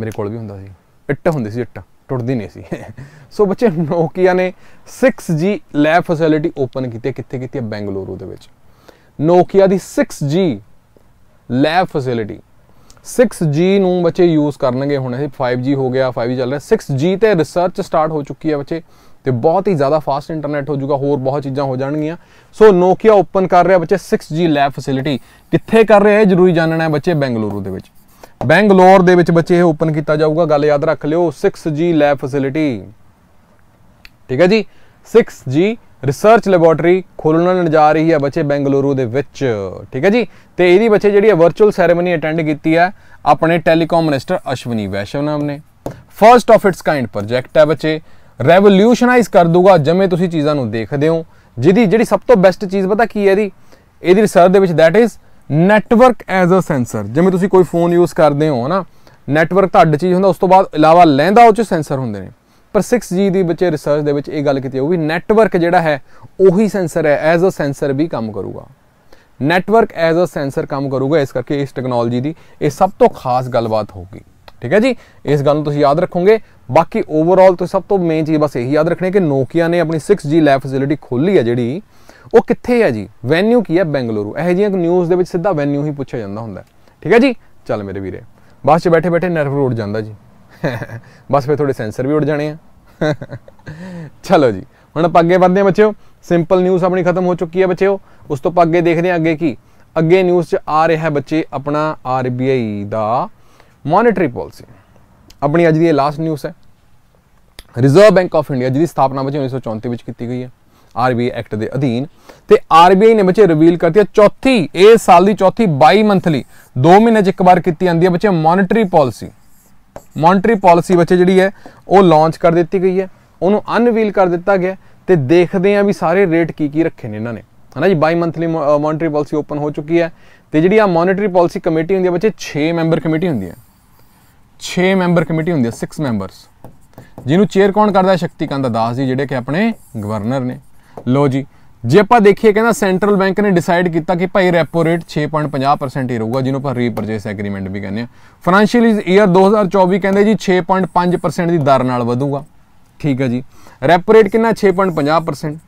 ਮੇਰੇ ਕੋਲ ਵੀ ਹੁੰਦਾ ਸੀ ਇੱਟ ਹੁੰਦੀ ਸੀ ਇੱਟ ਟੁੱਟਦੀ ਨਹੀਂ ਸੀ <laughs> ਸੋ ਬੱਚੇ ਨੋਕੀਆ ਨੇ 6G ਲੈਬ ਫੈਸਿਲਿਟੀ ਓਪਨ ਕੀਤੀ ਕਿੱਥੇ ਕੀਤੀ ਹੈ ਬੈਂਗਲੁਰੂ ਦੇ ਵਿੱਚ ਨੋਕੀਆ ਦੀ 6G ਲੈਬ ਫੈਸਿਲਿਟੀ 6G ਨੂੰ ਬੱਚੇ ਯੂਜ਼ ਕਰਨਗੇ ਹੁਣ ਇਹ 5G ਹੋ ਗਿਆ 5G ਚੱਲ ਰਿਹਾ 6G ਤੇ ਰਿਸਰਚ ਸਟਾਰਟ ਹੋ ਚੁੱਕੀ ਹੈ ਬੱਚੇ ਤੇ ਬਹੁਤ ਹੀ ਜ਼ਿਆਦਾ ਫਾਸਟ ਇੰਟਰਨੈਟ ਹੋ ਜਾਊਗਾ ਹੋਰ ਬਹੁਤ ਚੀਜ਼ਾਂ ਹੋ ਜਾਣਗੀਆਂ ਸੋ ਨੋਕੀਆ ਓਪਨ ਕਰ ਰਿਹਾ ਬੱਚੇ 6G ਲੈਬ ਫੈਸਿਲਿਟੀ ਕਿੱਥੇ ਕਰ ਰਿਹਾ ਇਹ ਜ਼ਰੂਰੀ ਜਾਣਨਾ ਹੈ ਬੱਚੇ ਬੈਂਗਲੁਰੂ ਦੇ ਵਿੱਚ ਬੈਂਗਲੌਰ ਦੇ ਵਿੱਚ ਬੱਚੇ ਇਹ ਓਪਨ ਕੀਤਾ ਜਾਊਗਾ ਗੱਲ ਯਾਦ ਰੱਖ ਲਿਓ 6G ਲੈਬ ਫੈਸਿਲਿਟੀ ਠੀਕ ਹੈ ਜੀ 6G ਰਿਸਰਚ ਲੈਬੋਰਟਰੀ ਖੋਲਣ ਜਾ ਰਹੀ ਹੈ ਬੱਚੇ ਬੈਂਗਲੁਰੂ ਦੇ ਵਿੱਚ ਠੀਕ ਹੈ ਜੀ ਤੇ ਇਹਦੀ ਬੱਚੇ ਜਿਹੜੀ ਹੈ ਵਰਚੁਅਲ ਸੈਰੇਮਨੀ ਅਟੈਂਡ ਕੀਤੀ ਹੈ ਆਪਣੇ ਟੈਲੀਕਾਮ ਮਿਨਿਸਟਰ ਅਸ਼ਵਨੀ ਵੈਸ਼ਵ ਨਾਮ ਨੇ first of its kind project ਹੈ ਬੱਚੇ ਰੈਵੋਲੂਸ਼ਨਾਈਜ਼ ਕਰ ਦੂਗਾ ਜਿਵੇਂ ਤੁਸੀਂ ਚੀਜ਼ਾਂ ਨੂੰ ਦੇਖਦੇ ਹੋ ਜਿਹਦੀ ਜਿਹੜੀ ਸਭ ਤੋਂ ਬੈਸਟ ਚੀਜ਼ ਪਤਾ ਕੀ ਹੈ ਇਹਦੀ ਇਹਦੀ ਰਿਸਰਚ ਦੇ ਵਿੱਚ that is network as a sensor ਜਿਵੇਂ ਤੁਸੀਂ ਕੋਈ ਫੋਨ ਯੂਜ਼ ਕਰਦੇ ਹੋ ਹਨਾ ਨੈਟਵਰਕ ਤਾਂ ਅੱਡ ਚੀਜ਼ ਹੁੰਦਾ ਉਸ ਤੋਂ ਬਾਅਦ ਇਲਾਵਾ ਲੈਂਦਾ ਉਹ ਚ ਸੈਂਸਰ ਹੁੰਦੇ ਨੇ ਪਰ 6G ਦੀ ਬੱਚੇ ਰਿਸਰਚ ਦੇ ਵਿੱਚ ਇਹ ਗੱਲ ਕੀਤੀ ਉਹ ਵੀ ਨੈਟਵਰਕ ਜਿਹੜਾ ਹੈ ਉਹੀ ਸੈਂਸਰ ਹੈ ਐਜ਼ ਅ ਸੈਂਸਰ ਵੀ ਕੰਮ ਕਰੂਗਾ ਨੈਟਵਰਕ ਐਜ਼ ਅ ਸੈਂਸਰ ਕੰਮ ਕਰੂਗਾ ਇਸ ਕਰਕੇ ਇਸ ਟੈਕਨੋਲੋਜੀ ਦੀ ਇਹ ਸਭ ਤੋਂ ਖਾਸ ਗੱਲਬਾਤ ਹੋਗੀ ਠੀਕ ਹੈ ਜੀ ਇਸ ਗੱਲ ਨੂੰ ਤੁਸੀਂ ਯਾਦ ਰੱਖੋਗੇ ਬਾਕੀ ਓਵਰਆਲ ਤੁਸੀਂ ਸਭ ਤੋਂ ਮੇਨ ਚੀਜ਼ ਬਸ ਇਹੀ ਯਾਦ ਰੱਖਣੀ ਹੈ ਕਿ ਨੋਕੀਆ ਨੇ ਆਪਣੀ 6G ਲੈਬ ਫੈਸਿਲਿਟੀ ਖੋਲੀ ਹੈ ਜਿਹੜੀ ਉਹ ਕਿੱਥੇ ਹੈ ਜੀ ਵੈਨਿਊ ਕੀ ਹੈ ਬੈਂਗਲੁਰੂ ਇਹ ਜੀਆਂ ਨਿਊਜ਼ ਦੇ ਵਿੱਚ ਸਿੱਧਾ ਵੈਨਿਊ ਹੀ ਪੁੱਛਿਆ ਜਾਂਦਾ ਹੁੰਦਾ ਠੀਕ ਹੈ ਜੀ ਚੱਲ ਮੇਰੇ ਵੀਰੇ ਬਸ 'ਚ ਬੈਠੇ ਬੈਠੇ ਨਰਵ ਰੋਡ ਜਾਂਦਾ ਜੀ <laughs> ਬਸ ਫੇ ਥੋੜੇ ਸੈਂਸਰ ਵੀ ਉੱਡ ਜਾਣੇ ਆ <laughs> ਚਲੋ ਜੀ ਹੁਣ ਆਪਾਂ ਅੱਗੇ ਵਧਦੇ ਹਾਂ ਬੱਚਿਓ ਸਿੰਪਲ ਨਿਊਜ਼ ਆਪਣੀ ਖਤਮ ਹੋ ਚੁੱਕੀ ਹੈ ਬੱਚਿਓ ਉਸ ਤੋਂ ਅੱਗੇ ਦੇਖਦੇ ਹਾਂ ਅੱਗੇ ਕੀ ਅੱਗੇ ਨਿਊਜ਼ 'ਚ ਆ ਰਿਹਾ ਹੈ ਬੱਚੇ ਆਪਣਾ ਆਰਬੀਆਈ ਦਾ ਮੋਨਿਟਰੀ ਪਾਲਿਸੀ ਆਪਣੀ ਅੱਜ ਦੀ ਇਹ ਲਾਸਟ ਨਿਊਜ਼ ਹੈ ਰਿਜ਼ਰਵ ਬੈਂਕ ਆਫ ਇੰਡੀਆ ਜਿਹਦੀ ਸਥਾਪਨਾ ਬਚੇ 1934 ਵਿੱਚ ਕੀਤੀ ਗਈ ਹੈ ਆਰਬੀਆਈ ਐਕਟ ਦੇ ਅਧੀਨ ਤੇ ਆਰਬੀਆਈ ਨੇ ਬੱਚੇ ਰਿਵੀਲ ਕਰਤੀ ਹੈ ਚੌਥੀ ਇਹ ਸਾਲ ਦੀ ਚੌਥੀ 22 ਮੰਥਲੀ 2 ਮਹੀਨੇ ਚ ਇੱਕ ਵਾਰ ਕੀਤੀ ਜਾਂਦੀ ਹੈ ਬੱਚੇ ਮੋਨਿਟਰੀ ਪਾਲਿਸੀ ਮੋਨਿਟਰੀ ਪਾਲਿਸੀ ਬੱਚੇ ਜਿਹੜੀ ਹੈ ਉਹ ਲਾਂਚ ਕਰ ਦਿੱਤੀ ਗਈ ਹੈ ਉਹਨੂੰ ਅਨਵੀਲ ਕਰ ਦਿੱਤਾ ਗਿਆ ਤੇ ਦੇਖਦੇ ਆਂ ਵੀ ਸਾਰੇ ਰੇਟ ਕੀ ਕੀ ਰੱਖੇ ਨੇ ਇਹਨਾਂ ਨੇ ਹਨਾ ਜੀ 22 ਮੰਥਲੀ ਮੋਨਿਟਰੀ ਪਾਲਿਸੀ ਓਪਨ ਹੋ ਚੁੱਕੀ ਹੈ ਤੇ ਜਿਹੜੀ ਆ ਮੋਨਿਟਰੀ ਪਾਲਿਸੀ ਕਮੇਟੀ ਹੁੰਦੀ ਹੈ ਬੱਚੇ 6 ਮੈਂਬਰ ਕਮੇਟੀ ਹੁੰਦੀ ਹੈ 6 ਮੈਂਬਰ ਕਮੇਟੀ ਹੁੰਦੀ ਹੈ 6 ਮੈਂਬਰਸ ਜਿਹਨੂੰ ਚੇਅਰ ਕੌਣ ਕਰਦਾ ਹੈ ਸ਼ਕਤੀਕੰਦ ਦਾਸ ਜੀ ਜਿਹੜੇ ਕਿ ਆਪਣੇ ਗਵਰਨਰ ਨੇ ਲੋ ਜੀ ਜੇ ਆਪਾਂ ਦੇਖੀਏ ਕਹਿੰਦਾ ਸੈਂਟਰਲ ਬੈਂਕ ਨੇ ਡਿਸਾਈਡ ਕੀਤਾ ਕਿ ਭਾਈ ਰੈਪੋ ਰੇਟ 6.50% ਹੀ ਰਹੂਗਾ ਜਿਹਨੂੰ ਆਪਾਂ ਰੀਪਰਚੇਸ ਐਗਰੀਮੈਂਟ ਵੀ ਕਹਿੰਦੇ ਆ ਫਾਈਨੈਂਸ਼ੀਅਲ ਈਅਰ 2024 ਕਹਿੰਦੇ ਜੀ 6.5% ਦੀ ਦਰ ਨਾਲ ਵਧੂਗਾ ਠੀਕ ਹੈ ਜੀ ਰੈਪੋ ਰੇਟ ਕਿੰਨਾ 6.50%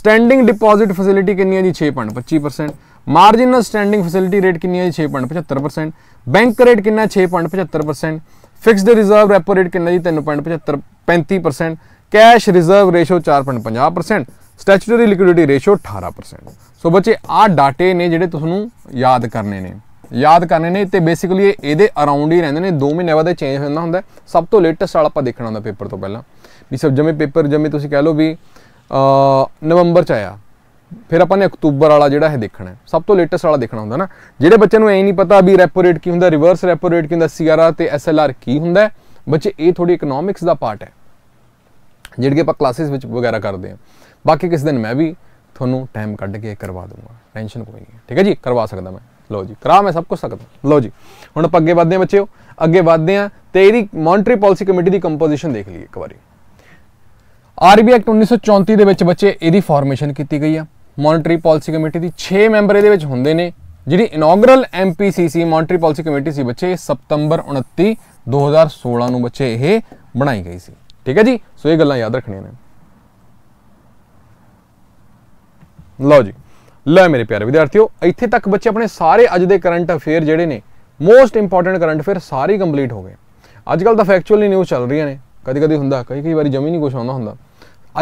ਸਟੈਂਡਿੰਗ ਡਿਪੋਜ਼ਿਟ ਫੈਸਿਲਿਟੀ ਕਿੰਨੀ ਹੈ ਜੀ 6.25% ਮਾਰਜਨਲ ਸਟੈਂਡਿੰਗ ਫੈਸਿਲਿਟੀ ਰੇਟ ਕਿੰਨੀ ਹੈ 6.75% ਬੈਂਕ ਰੇਟ ਕਿੰਨਾ 6.75% ਫਿਕਸਡ ਰਿਜ਼ਰਵ ਰੈਪੋ ਰੇਟ ਕਿੰਨਾ ਜੀ 3.75 35% cash reserve ratio 4.50% statutory liquidity ratio 18% ਸੋ ਬੱਚੇ ਆ ਡਾਟੇ ਨੇ ਜਿਹੜੇ ਤੁਹਾਨੂੰ ਯਾਦ ਕਰਨੇ ਨੇ ਯਾਦ ਕਰਨੇ ਨੇ ਤੇ ਬੇਸਿਕਲੀ ਇਹਦੇ ਅਰਾਊਂਡ ਹੀ ਰਹਿੰਦੇ ਨੇ 2 ਮਹੀਨੇ ਬਾਅਦ ਚੇਂਜ ਹੁੰਦਾ ਹੁੰਦਾ ਸਭ ਤੋਂ ਲੇਟੈਸਟ ਵਾਲਾ ਆਪਾਂ ਦੇਖਣਾ ਹੁੰਦਾ ਪੇਪਰ ਤੋਂ ਪਹਿਲਾਂ ਵੀ ਸਭ ਜਮੇ ਪੇਪਰ ਜਮੇ ਤੁਸੀਂ ਕਹਿ ਲਓ ਵੀ ਅ ਨਵੰਬਰ ਚ ਆਇਆ ਫਿਰ ਆਪਾਂ ਨੇ ਅਕਤੂਬਰ ਵਾਲਾ ਜਿਹੜਾ ਇਹ ਦੇਖਣਾ ਸਭ ਤੋਂ ਲੇਟੈਸਟ ਵਾਲਾ ਦੇਖਣਾ ਹੁੰਦਾ ਨਾ ਜਿਹੜੇ ਬੱਚਿਆਂ ਨੂੰ ਐ ਨਹੀਂ ਪਤਾ ਵੀ ਰੈਪੋ ਰੇਟ ਕੀ ਹੁੰਦਾ ਰਿਵਰਸ ਰੈਪੋ ਰੇਟ ਕੀ ਹੁੰਦਾ ਸੀਆਰਆਰ ਤੇ ਐਸਐਲਆਰ ਕੀ ਹੁੰਦਾ ਬੱਚੇ ਇਹ ਥੋੜੀ ਇਕਨੋਮਿਕਸ ਦਾ ਪਾਰਟ ਹੈ ਜਿਹੜੇ ਆਪਾਂ ਕਲਾਸਿਸ ਵਿੱਚ ਵਗੈਰਾ ਕਰਦੇ ਆ ਬਾਕੀ ਕਿਸ ਦਿਨ ਮੈਂ ਵੀ ਤੁਹਾਨੂੰ ਟਾਈਮ ਕੱਢ ਕੇ ਕਰਵਾ ਦੂੰਗਾ ਟੈਨਸ਼ਨ ਕੋਈ ਨਹੀਂ ਠੀਕ ਹੈ ਜੀ ਕਰਵਾ ਸਕਦਾ ਮੈਂ ਲਓ ਜੀ ਕਰਾ ਮੈਂ ਸਭ ਕੁਝ ਸਕਦਾ ਲਓ ਜੀ ਹੁਣ ਆਪਾਂ ਅੱਗੇ ਵਧਦੇ ਆ ਬੱਚਿਓ ਅੱਗੇ ਵਧਦੇ ਆ ਤੇ ਇਹਦੀ ਮੋਨਟਰੀ ਪਾਲਿਸੀ ਕਮੇਟੀ ਦੀ ਕੰਪੋਜੀਸ਼ਨ ਦੇਖ ਲਈਏ ਇੱਕ ਵਾਰੀ ਆਰਬੀ ਐਕਟ 1934 ਦੇ ਵਿੱਚ ਬੱਚੇ ਇਹਦੀ ਫਾਰਮੇਸ਼ਨ ਕੀਤੀ ਗਈ ਆ ਮੋਨਟਰੀ ਪਾਲਿਸੀ ਕਮੇਟੀ ਦੀ 6 ਮੈਂਬਰ ਇਹਦੇ ਵਿੱਚ ਹੁੰਦੇ ਨੇ ਜਿਹੜੀ ਇਨੋਗਰਲ ਐਮਪੀਸੀਸੀ ਮੋਨਟਰੀ ਪਾਲਿਸੀ ਕਮੇਟੀ ਸੀ ਬੱਚੇ ਸਤੰਬਰ 29 2016 ਨੂੰ ਬੱਚੇ ਇਹ ਬਣਾਈ ਗਈ ਸੀ ਠੀਕ ਹੈ ਜੀ ਸੋ ਇਹ ਗੱਲਾਂ ਯਾਦ ਰੱਖਣੀਆਂ ਨੇ ਲਓ ਜੀ ਲੈ ਮੇਰੇ ਪਿਆਰੇ ਵਿਦਿਆਰਥੀਓ ਇੱਥੇ ਤੱਕ ਬੱਚੇ ਆਪਣੇ ਸਾਰੇ ਅੱਜ ਦੇ ਕਰੰਟ ਅਫੇਅਰ ਜਿਹੜੇ ਨੇ ਮੋਸਟ ਇੰਪੋਰਟੈਂਟ ਕਰੰਟ ਅਫੇਅਰ ਸਾਰੇ ਕੰਪਲੀਟ ਹੋ ਗਏ ਅੱਜ ਕੱਲ ਤਾਂ ਫੈਕਚੁਅਲੀ ਨਿਊਜ਼ ਚੱਲ ਰਹੀਆਂ ਨੇ ਕਦੇ ਕਦੇ ਹੁੰਦਾ ਕਈ ਕਈ ਵਾਰੀ ਜਮੀ ਨਹੀਂ ਕੁਝ ਆਉਂਦਾ ਹੁੰਦਾ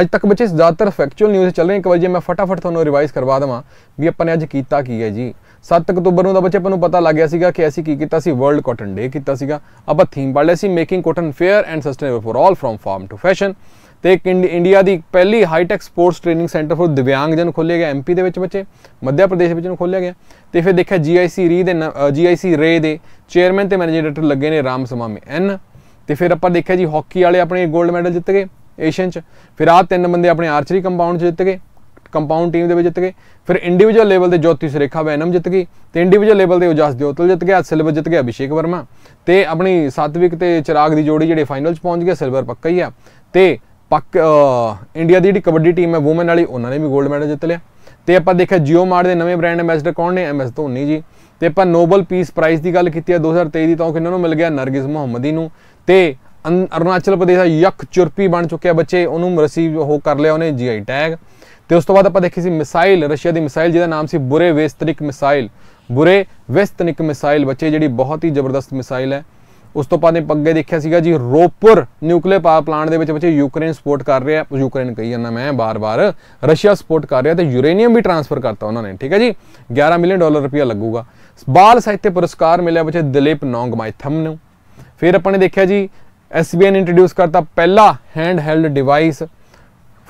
ਅੱਜ ਤੱਕ ਬੱਚੇ ਜ਼ਿਆਦਾਤਰ ਫੈਕਚੁਅਲ ਨਿਊਜ਼ ਚੱਲ ਹੈ ਇੱਕ ਵਾਰ ਜੇ ਮੈਂ ਫਟਾਫਟ ਤੁਹਾਨੂੰ ਰਿਵਾਈਜ਼ ਕਰਵਾ ਦਵਾਂ ਵੀ ਆਪਾਂ ਨੇ ਅੱਜ ਕੀਤਾ ਕੀ ਹੈ ਜੀ 7 ਅਕਤੂਬਰ ਨੂੰ ਤਾਂ ਬੱਚੇ ਆਪਾਂ ਨੂੰ ਪਤਾ ਲੱਗ ਗਿਆ ਸੀਗਾ ਕਿ ਅਸੀਂ ਕੀ ਕੀਤਾ ਸੀ ਵਰਲਡ ਕਾਟਨ ਡੇ ਕੀਤਾ ਸੀਗਾ ਆਪਾਂ ਥੀਮ ਪੜ ਲਿਆ ਸੀ making cotton fair and sustainable for all from farm to fashion ਤੇ ਇੱਕ ਇੰਡੀਆ ਦੀ ਪਹਿਲੀ high tech sports training centre for ਜਨ ਖੋਲ੍ਹਿਆ ਗਿਆ ਐਮਪੀ ਦੇ ਵਿੱਚ ਬੱਚੇ ਮੱਧ ਪ੍ਰਦੇਸ਼ ਵਿੱਚ ਨੂੰ ਖੋਲ੍ਹਿਆ ਗਿਆ ਤੇ ਫਿਰ ਦੇਖਿਆ ਜੀਆਈਸੀ ਰੀ ਦੇ ਜੀਆਈਸੀ ਰੇ ਦੇ ਚੇਅਰਮੈਨ ਤੇ ਮੈਨੇਜਰ ਡਾਇਰੈਕਟਰ ਲੱਗੇ ਨੇ ਰਾਮ ਸਮਾਮੀ ਐਨ ਤੇ ਫਿਰ ਆਪਾਂ ਦੇਖਿਆ ਜੀ ਹਾਕੀ ਵਾਲੇ ਆਪਣੇ 골ਡ ਮੈਡਲ ਜਿੱਤ ਗਏ ਏਸ਼ੀਅਨ ਚ ਫਿਰ ਆ ਤਿੰਨ ਬੰਦੇ ਆਪਣੇ ਆਰਚਰੀ ਕੰਪਾਊਂਡ ਚ ਜਿੱਤ ਗਏ ਕੰਪਾਊਂਡ ਟੀਮ ਦੇ ਵਿੱਚ ਜਿੱਤ ਗਏ ਫਿਰ ਇੰਡੀਵਿਜੂਅਲ ਲੈਵਲ ਤੇ ਜੋਤੀ ਸਰੇਖਾ ਵੈਨਮ ਜਿੱਤ ਗਈ ਤੇ ਇੰਡੀਵਿਜੂਅਲ ਲੈਵਲ ਤੇ ਉਜਾਸ ਦਿਓਤਲ ਜਿੱਤ ਗਿਆ ਸਿਲਵਰ ਜਿੱਤ ਗਿਆ ਅਭਿਸ਼ੇਕ ਵਰਮਾ ਤੇ ਆਪਣੀ ਸਾਤਵਿਕ ਤੇ ਚਿਰਾਗ ਦੀ ਜੋੜੀ ਜਿਹੜੇ ਫਾਈਨਲ 'ਚ ਪਹੁੰਚ ਗਿਆ ਸਿਲਵਰ ਪੱਕਾ ਹੀ ਆ ਤੇ ਪੱਕ ਇੰਡੀਆ ਦੀ ਜਿਹੜੀ ਕਬੱਡੀ ਟੀਮ ਹੈ ਔਮਨ ਵਾਲੀ ਉਹਨਾਂ ਨੇ ਵੀ 골ਡ ਮੈਡਲ ਜਿੱਤ ਲਿਆ ਤੇ ਆਪਾਂ ਦੇਖਿਆ ਜੀਓ ਮਾਰ ਦੇ ਨਵੇਂ ਬ੍ਰਾਂਡ ਐਮਬੈਸਡਰ ਕੌਣ ਨੇ ਐਮਐਸ ਧੋਨੀ ਜੀ ਤੇ ਆਪਾਂ ਨੋਬਲ ਪੀਸ ਪ੍ਰਾਈਜ਼ ਦੀ ਗੱਲ ਕੀਤੀ ਆ 2023 ਦੀ ਤਾਂ ਇਹਨਾਂ ਨੂੰ ਮਿਲ ਗਿਆ ਨਰਗਿਸ ਮੁਹੰਮਦੀ ਨੂੰ ਤੇ ਅਰੁਣਾਚਲ ਪ੍ਰਦੇਸ਼ ਦਾ ਯਕ ਚੁਰਪੀ ਬਣ ਚੁੱਕਿਆ ਬੱਚੇ ਉਹਨੂੰ ਰਸੀਵ ਉਹ ਕਰ ਲਿਆ ਉਹਨੇ ਜੀਆਈ ਟੈਗ ਤੇ ਉਸ ਤੋਂ ਬਾਅਦ ਆਪਾਂ ਦੇਖੀ ਸੀ ਮਿਸਾਈਲ ਰਸ਼ੀਆ ਦੀ ਮਿਸਾਈਲ ਜਿਹਦਾ ਨਾਮ ਸੀ ਬੁਰੇ ਵੇਸਤਨਿਕ ਮਿਸਾਈਲ ਬੁਰੇ ਵੇਸਤਨਿਕ ਮਿਸਾਈਲ ਬੱਚੇ ਜਿਹੜੀ ਬਹੁਤ ਹੀ ਜ਼ਬਰਦਸਤ ਮਿਸਾਈਲ ਹੈ ਉਸ ਤੋਂ ਬਾਅਦ ਨੇ ਪੱਗੇ ਦੇਖਿਆ ਸੀਗਾ ਜੀ ਰੋਪਰ ਨਿਊਕਲੀਅਰ ਪਾਵਰ ਪਲਾਂਟ ਦੇ ਵਿੱਚ ਬੱਚੇ ਯੂਕਰੇਨ ਸਪੋਰਟ ਕਰ ਰਿਹਾ ਯੂਕਰੇਨ ਕਹੀ ਜਾਂਦਾ ਮੈਂ ਬਾਰ-ਬਾਰ ਰਸ਼ੀਆ ਸਪੋਰਟ ਕਰ ਰਿਹਾ ਤੇ ਯੂਰੇਨੀਅਮ ਵੀ ਟ੍ਰਾਂਸਫਰ ਕਰਤਾ ਉਹਨਾਂ ਨੇ ਠੀਕ ਹੈ ਜੀ 11 ਮਿਲੀਅਨ ਡਾਲਰ ਰੁਪਇਆ ਲੱਗੂਗਾ ਬਾਲ ਸਾਹਿਤ ਪੁਰਸਕਾਰ ਮਿਲਿਆ ਬੱਚੇ ਦਲੀਪ ਮਾਈਥਮ ਨੂੰ ਫਿਰ ਆਪਾਂ ਨੇ ਦੇਖਿਆ ਜੀ ਐਸਬੀਆਈ ਨੇ ਇੰਟਰੋਡਿਊਸ ਕਰਤਾ ਪਹਿਲਾ hand held device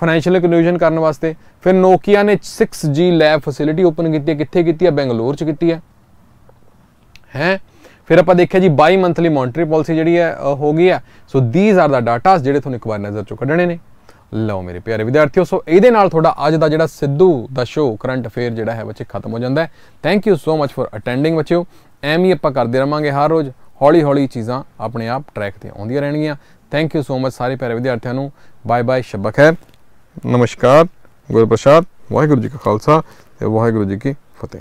financial inclusion ਕਰਨ ਵਾਸਤੇ ਫਿਰ ਨੋਕੀਆ ਨੇ 6G ਲੈਬ ਫੈਸਿਲਿਟੀ ਓਪਨ ਕੀਤੀ ਹੈ ਕਿੱਥੇ ਕੀਤੀ ਹੈ ਬੈਂਗਲੌਰ ਚ ਕੀਤੀ ਹੈ ਹੈ ਫਿਰ ਆਪਾਂ ਦੇਖਿਆ ਜੀ 22 ਮੰਥਲੀ ਮੋਨਟਰੀ ਪਾਲਿਸੀ ਜਿਹੜੀ ਹੈ ਹੋ ਗਈ ਹੈ ਸੋ ਥੀਸ ਆਰ ਦਾ ਡਾਟਾਸ ਜਿਹੜੇ ਤੁਹਾਨੂੰ ਇੱਕ ਵਾਰ ਨਜ਼ਰ ਚੋਂ ਕੱਢਣੇ ਨੇ ਲਓ ਮੇਰੇ ਪਿਆਰੇ ਵਿਦਿਆਰਥੀਓ ਸੋ ਇਹਦੇ ਨਾਲ ਤੁਹਾਡਾ ਅੱਜ ਦਾ ਜਿਹੜਾ ਸਿੱਧੂ ਦਾ ਸ਼ੋ ਕਰੰਟ ਅਫੇਅਰ ਜਿਹੜਾ ਹੈ ਬੱਚੇ ਖਤਮ ਹੋ ਜਾਂਦਾ ਹੈ thank you so much for attending ਬੱਚਿਓ ਐਵੇਂ ਹੀ ਆਪਾਂ ਕਰਦੇ ਰਵਾਂਗੇ ਹਰ ਰੋਜ਼ ਹੌਲੀ-ਹੌਲੀ ਚੀਜ਼ਾਂ ਆਪਣੇ ਆਪ ਟਰੈਕ ਤੇ ਆਉਂਦੀਆਂ ਰਹਿਣਗੀਆਂ ਥੈਂਕ ਯੂ ਸੋ ਮਚ ਸਾਰੇ ਪਿਆਰੇ ਵਿਦਿਆਰਥੀਆਂ ਨੂੰ ਬਾਏ ਬਾਏ ਸ਼ਬਕ ਖੈਰ ਨਮਸਕਾਰ ਗੁਰਪ੍ਰਸਾਦ ਵਾਹਿਗੁਰੂ ਜੀ ਕਾ ਖਾਲਸਾ ਤੇ ਵਾਹਿਗੁਰੂ ਜੀ ਕੀ ਫਤਿਹ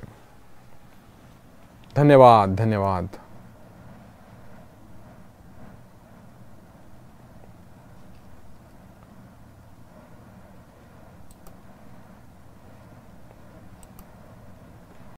ਧੰਨਵਾਦ ਧੰਨਵਾਦ